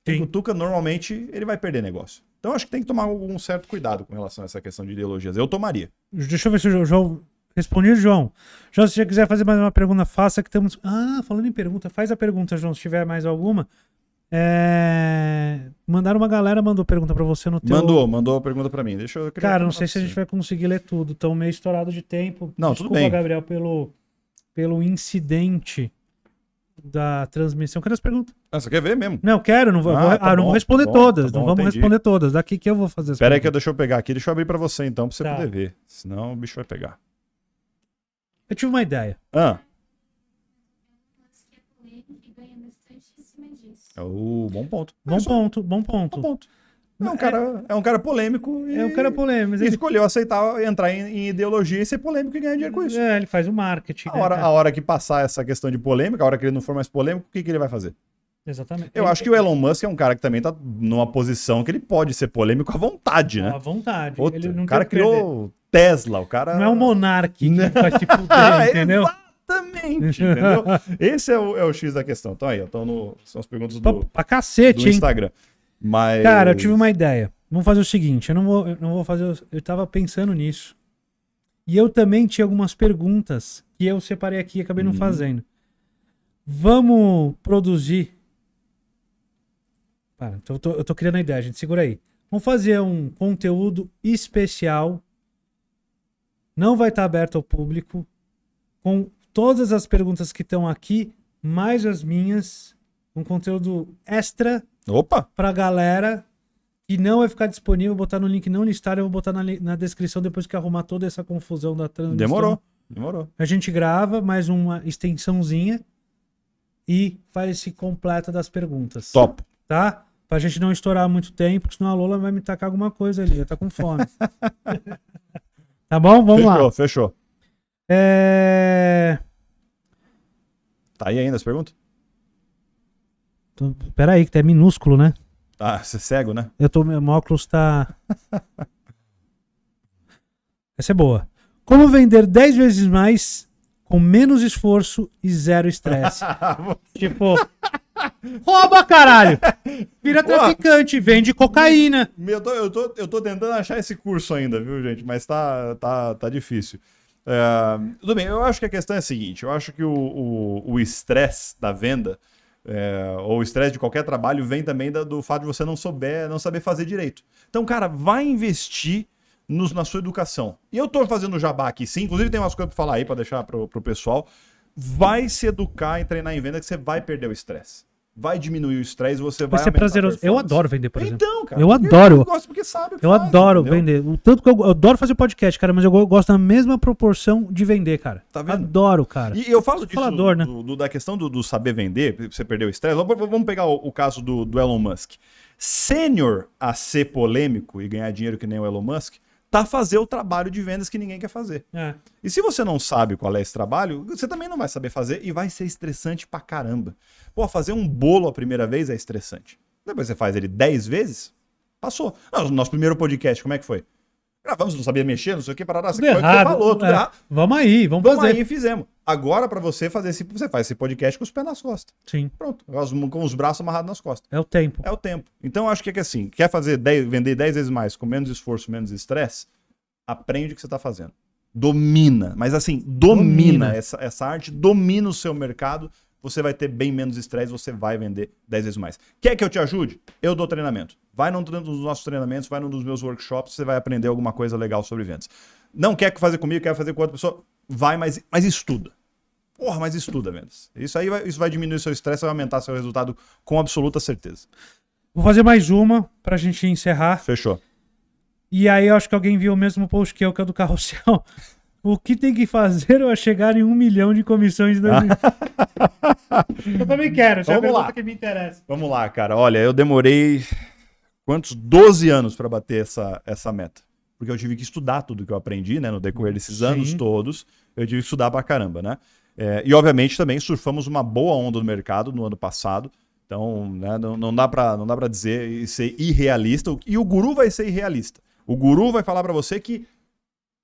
Quem cutuca normalmente ele vai perder negócio. Então acho que tem que tomar algum certo cuidado com relação a essa questão de ideologias. Eu tomaria. Deixa eu ver se o João Respondi, João. João, se você quiser fazer mais uma pergunta, faça que estamos. Ah, falando em pergunta, faz a pergunta, João, se tiver mais alguma. É... Mandaram uma galera, mandou pergunta para você no teu... Mandou, mandou a pergunta para mim. Deixa eu... Cara, não sei se a gente vai conseguir ler tudo. Estão meio estourado de tempo. Não, Desculpa, tudo bem. Gabriel, pelo, pelo incidente da transmissão. Cadê as perguntas? Ah, você quer ver mesmo? Não, quero. Não vou, ah, tá ah, não vou responder tá bom, todas. Tá bom, não vamos entendi. responder todas. Daqui que eu vou fazer. Espera aí que eu deixa eu pegar aqui. Deixa eu abrir para você então, pra você tá. poder ver. Senão o bicho vai pegar. Eu tive uma ideia. Ah. Uh, bom ponto. Bom ponto, bom ponto, bom ponto. É um, é. cara, é... é um cara polêmico. E... É um cara polêmico. Mas ele... Escolheu aceitar, entrar em, em, ideologia e ser polêmico e ganhar dinheiro com isso. É, ele faz o marketing. Né, a, né, hora, a hora que passar essa questão de polêmica, a hora que ele não for mais polêmico, o que, que ele vai fazer? Exatamente. Eu ele... acho que o Elon Musk é um cara que também tá numa posição que ele pode ser polêmico à vontade, né? À vontade. o cara criou Tesla, o cara. Não é um monarca que vai te fuder, é, entendeu? Exato. Exatamente, entendeu? Esse é o, é o X da questão. Então aí, então no, são as perguntas do, pra, cacete, do Instagram. Mas... Cara, eu tive uma ideia. Vamos fazer o seguinte, eu não vou, eu não vou fazer. Eu tava pensando nisso. E eu também tinha algumas perguntas que eu separei aqui e acabei não hum. fazendo. Vamos produzir. Para, eu tô, eu tô criando a ideia, gente. Segura aí. Vamos fazer um conteúdo especial. Não vai estar tá aberto ao público. Com todas as perguntas que estão aqui, mais as minhas, um conteúdo extra Opa. pra galera que não vai ficar disponível, vou botar no link não listar, eu vou botar na, na descrição depois que arrumar toda essa confusão da transmissão. Demorou, demorou. A gente grava mais uma extensãozinha e faz esse completo das perguntas. Top. Tá? Pra gente não estourar muito tempo, senão a Lola vai me tacar alguma coisa ali, já tá com fome. tá bom? Vamos fechou, lá. Fechou, fechou. É... Tá aí ainda as perguntas? Tô... Pera aí, que tá minúsculo, né? Tá, você é cego, né? Eu tô, meu óculos tá... Essa é boa. Como vender 10 vezes mais com menos esforço e zero estresse? tipo, rouba, caralho! Vira traficante, Pô, vende cocaína. Meu, eu, tô, eu tô tentando achar esse curso ainda, viu, gente? Mas tá, tá, tá difícil. É, tudo bem, eu acho que a questão é a seguinte: eu acho que o estresse da venda, é, ou o estresse de qualquer trabalho, vem também da, do fato de você não souber, não saber fazer direito. Então, cara, vai investir nos, na sua educação. E eu tô fazendo jabá aqui sim, inclusive tem umas coisas para falar aí para deixar pro, pro pessoal. Vai se educar e treinar em venda que você vai perder o estresse vai diminuir o estresse, você vai. Vai ser prazeroso. Eu adoro vender, por exemplo. Então, cara. Eu adoro. Eu gosto porque sabe. eu faz, adoro entendeu? vender. O tanto que eu, eu, adoro fazer podcast, cara, mas eu gosto na mesma proporção de vender, cara. Tá vendo? Adoro, cara. E eu falo disso falador, né? do, né? do, da questão do, do, saber vender, você perdeu o estresse. Vamos pegar o, o caso do, Elon Musk. Sênior a ser polêmico e ganhar dinheiro que nem o Elon Musk tá fazer o trabalho de vendas que ninguém quer fazer. É. E se você não sabe qual é esse trabalho, você também não vai saber fazer e vai ser estressante pra caramba. Pô, fazer um bolo a primeira vez é estressante. Depois você faz ele 10 vezes, passou. Não, ah, nosso primeiro podcast, como é que foi? Gravamos, ah, não sabia mexer, não sei o que, parará, você errado, falou, tudo é. errado. Vamos aí, vamos, vamos fazer. Vamos aí, fizemos. Agora, para você fazer esse, você faz esse podcast com os pés nas costas. Sim. Pronto. Com os braços amarrados nas costas. É o tempo. É o tempo. Então, acho que é assim: quer fazer 10, vender 10 vezes mais com menos esforço, menos estresse? Aprende o que você está fazendo. Domina. Mas assim, domina, domina. Essa, essa arte, domina o seu mercado. Você vai ter bem menos estresse, você vai vender 10 vezes mais. Quer que eu te ajude? Eu dou treinamento. Vai num dos nossos treinamentos, vai num dos meus workshops, você vai aprender alguma coisa legal sobre vendas. Não quer fazer comigo, quer fazer com outra pessoa? Vai, mas, mas estuda Porra, mas estuda menos. Isso aí vai, isso vai diminuir seu estresse, vai aumentar seu resultado com absoluta certeza. Vou fazer mais uma pra gente encerrar. Fechou. E aí eu acho que alguém viu o mesmo post que eu, que é do carrossel. O que tem que fazer para chegar em um milhão de comissões. Da... eu também quero, essa Vamos é a lá. que me interessa. Vamos lá, cara. Olha, eu demorei quantos? 12 anos para bater essa, essa meta. Porque eu tive que estudar tudo que eu aprendi, né? No decorrer desses Sim. anos todos, eu tive que estudar pra caramba, né? É, e, obviamente, também surfamos uma boa onda no mercado no ano passado. Então, né, não, não dá para dizer e ser irrealista. E o guru vai ser irrealista. O guru vai falar para você que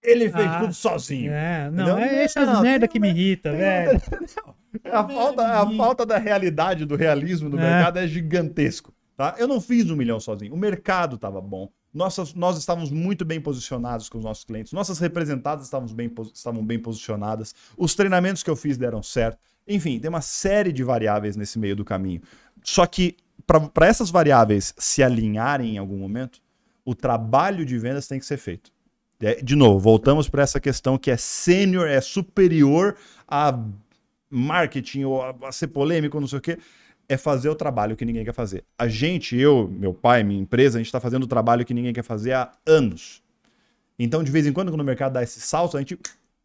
ele fez ah, tudo sozinho. É, não, é essas não, merda que me irrita, velho. É a, falta, é a falta da realidade, do realismo do é. mercado é gigantesco. Tá? Eu não fiz um milhão sozinho. O mercado estava bom. Nossas, nós estávamos muito bem posicionados com os nossos clientes, nossas representadas estavam bem, estavam bem posicionadas, os treinamentos que eu fiz deram certo. Enfim, tem uma série de variáveis nesse meio do caminho. Só que para essas variáveis se alinharem em algum momento, o trabalho de vendas tem que ser feito. É, de novo, voltamos para essa questão que é sênior, é superior a marketing ou a, a ser polêmico, não sei o quê é fazer o trabalho que ninguém quer fazer. A gente, eu, meu pai, minha empresa, a gente está fazendo o trabalho que ninguém quer fazer há anos. Então, de vez em quando, quando o mercado dá esse salto, a gente,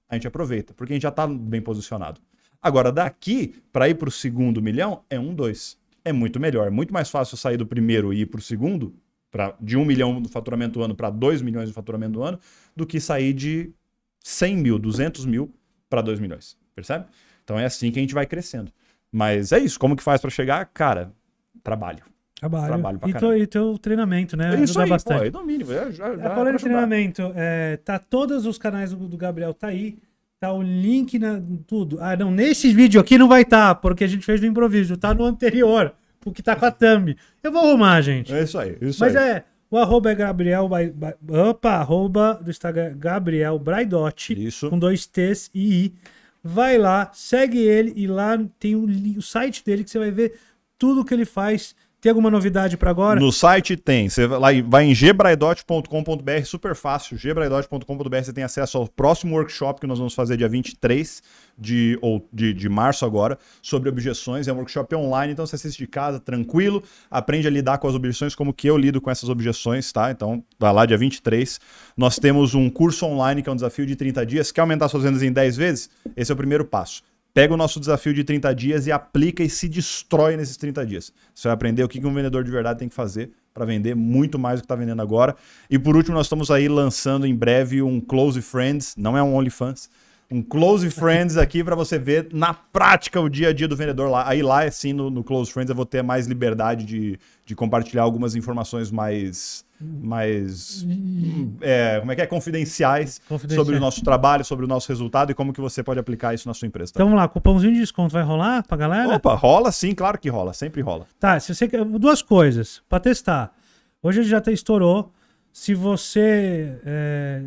a gente aproveita, porque a gente já está bem posicionado. Agora, daqui para ir para o segundo milhão, é um, dois. É muito melhor. É muito mais fácil sair do primeiro e ir para o segundo, pra, de um milhão de faturamento do ano para dois milhões de faturamento do ano, do que sair de 100 mil, 200 mil para dois milhões. Percebe? Então é assim que a gente vai crescendo. Mas é isso. Como que faz para chegar? Cara, trabalho. Trabalho. trabalho pra e, teu, e teu treinamento, né? É isso aí, bastante. pô. É, no mínimo. É, já, é, já falando de treinamento, é, tá todos os canais do, do Gabriel, tá aí. Tá o link na tudo. Ah, não, nesse vídeo aqui não vai estar, tá, porque a gente fez no improviso. Tá no anterior, o que tá com a thumb. Eu vou arrumar, gente. É isso aí, é isso Mas aí. é, o arroba é Gabriel... Opa, arroba do Instagram é Gabriel Braidotti. Isso. Com dois T's e I. Vai lá, segue ele e lá tem o, o site dele que você vai ver tudo que ele faz tem alguma novidade para agora? No site tem. Você vai, vai em gebraidot.com.br, super fácil. Gebraidot.com.br, você tem acesso ao próximo workshop que nós vamos fazer dia 23 de, ou, de, de março agora, sobre objeções. É um workshop online, então você assiste de casa, tranquilo, aprende a lidar com as objeções, como que eu lido com essas objeções, tá? Então, vai lá dia 23. Nós temos um curso online que é um desafio de 30 dias. Quer aumentar suas vendas em 10 vezes? Esse é o primeiro passo. Pega o nosso desafio de 30 dias e aplica e se destrói nesses 30 dias. Você vai aprender o que um vendedor de verdade tem que fazer para vender muito mais do que está vendendo agora. E por último, nós estamos aí lançando em breve um Close Friends, não é um OnlyFans, um Close Friends aqui para você ver na prática o dia a dia do vendedor lá. Aí lá, sim, no, no Close Friends eu vou ter mais liberdade de, de compartilhar algumas informações mais mais é, como é que é confidenciais, confidenciais, sobre o nosso trabalho, sobre o nosso resultado e como que você pode aplicar isso na sua empresa. Tá? Então vamos lá, cupomzinho de desconto vai rolar pra galera? Opa, rola sim, claro que rola, sempre rola. Tá, se você duas coisas para testar. Hoje ele já até estourou. Se você é...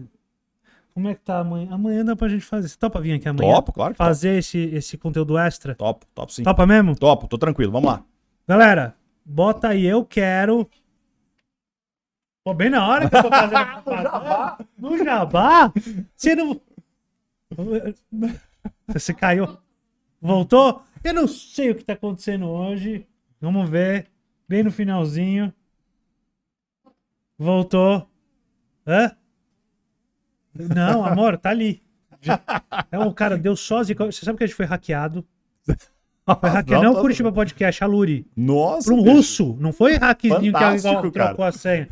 como é que tá amanhã? Amanhã dá pra gente fazer. Você topa vir aqui amanhã? Topo, claro. Fazer esse esse conteúdo extra? Topo, topo sim. Topa mesmo? Topo, tô tranquilo. Vamos lá. Galera, bota aí eu quero Pô, bem na hora que eu tô fazendo no jabá. No jabá? Você não. Você caiu. Voltou? Eu não sei o que tá acontecendo hoje. Vamos ver. Bem no finalzinho. Voltou. Hã? Não, amor, tá ali. É um cara deu sozinho. Você sabe que a gente foi hackeado. Foi Raquenão não. Curitiba Podcast, Aluri. Nossa. Pro um russo. Não foi hackzinho que trocou a senha.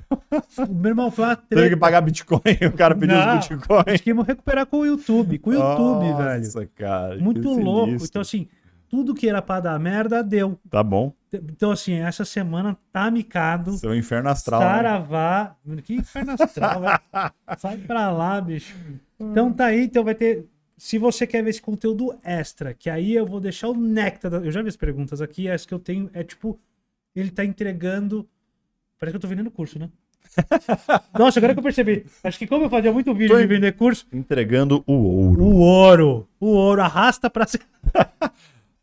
O Meu irmão foi uma treta. Teve que pagar Bitcoin. O cara pediu não, os Bitcoin. Acho que iam recuperar com o YouTube. Com o YouTube, Nossa, velho. Nossa, cara. Muito louco. Sinistro. Então, assim, tudo que era para dar merda, deu. Tá bom. Então, assim, essa semana tá micado. Seu inferno astral. Saravá. Né? Que inferno astral, velho. Sai pra lá, bicho. Então tá aí. Então vai ter se você quer ver esse conteúdo extra, que aí eu vou deixar o néctar. Da... Eu já vi as perguntas aqui, as que eu tenho é tipo, ele tá entregando. Parece que eu tô vendendo curso, né? Nossa, agora que eu percebi. Acho que como eu fazia muito vídeo Tô de vender curso. Entregando o ouro. O ouro. O ouro. Arrasta pra cima.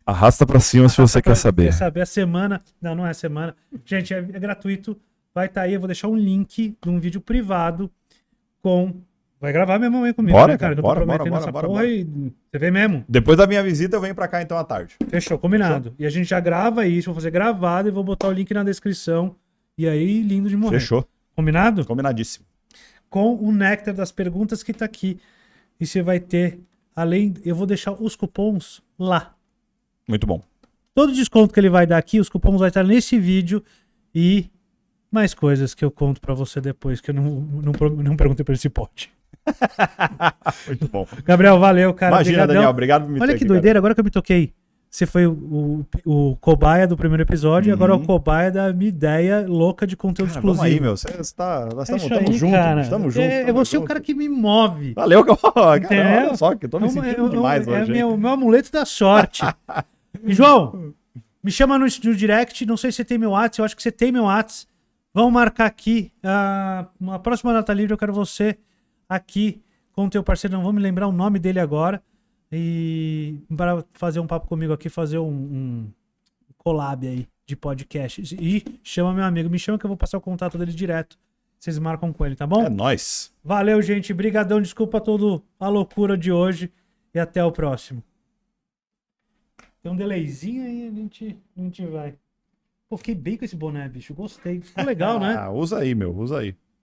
Arrasta pra cima se você quer saber. Quer saber a é semana. Não, não é a semana. Gente, é, é gratuito. Vai estar tá aí. Eu vou deixar um link de um vídeo privado com Vai gravar mesmo aí comigo, bora, né, cara? Bora, bora, bora, essa bora, porra bora. e você vê mesmo. Depois da minha visita, eu venho pra cá então à tarde. Fechou, combinado. Fechou. E a gente já grava isso, vou fazer gravado e vou botar o link na descrição. E aí, lindo de morrer. Fechou. Combinado? Combinadíssimo. Com o néctar das perguntas que tá aqui. E você vai ter, além, eu vou deixar os cupons lá. Muito bom. Todo desconto que ele vai dar aqui, os cupons vai estar nesse vídeo e mais coisas que eu conto para você depois, que eu não, não, não perguntei para esse pote. Muito bom. Gabriel, valeu, cara. Imagina, Obrigadão. Daniel, obrigado por me Olha que aqui, doideira, cara. agora que eu me toquei. Você foi o, o, o cobaia do primeiro episódio uhum. e agora é o uhum. cobaia da minha ideia louca de conteúdo cara, exclusivo. Vamos aí, meu. Cê, tá, nós estamos juntos. Estamos juntos. É, é você o cara que me move. Valeu, cara. É, olha só, que eu tô me é sentindo eu, é demais eu, hoje. É meu, meu amuleto da sorte. João, me chama no, no direct. Não sei se você tem meu WhatsApp. Eu acho que você tem meu WhatsApp. Vamos marcar aqui. Uh, ah, a próxima data livre eu quero você aqui com o teu parceiro, não vou me lembrar o nome dele agora, e para fazer um papo comigo aqui, fazer um, um collab aí de podcast. E chama meu amigo, me chama que eu vou passar o contato dele direto. Vocês marcam com ele, tá bom? É nós. Valeu, gente. Brigadão, desculpa toda a loucura de hoje e até o próximo. Tem um delayzinho aí, a gente, a gente vai. Pô, fiquei bem com esse boné, bicho. Gostei. Ficou legal, né? Ah, usa aí, meu. Usa aí.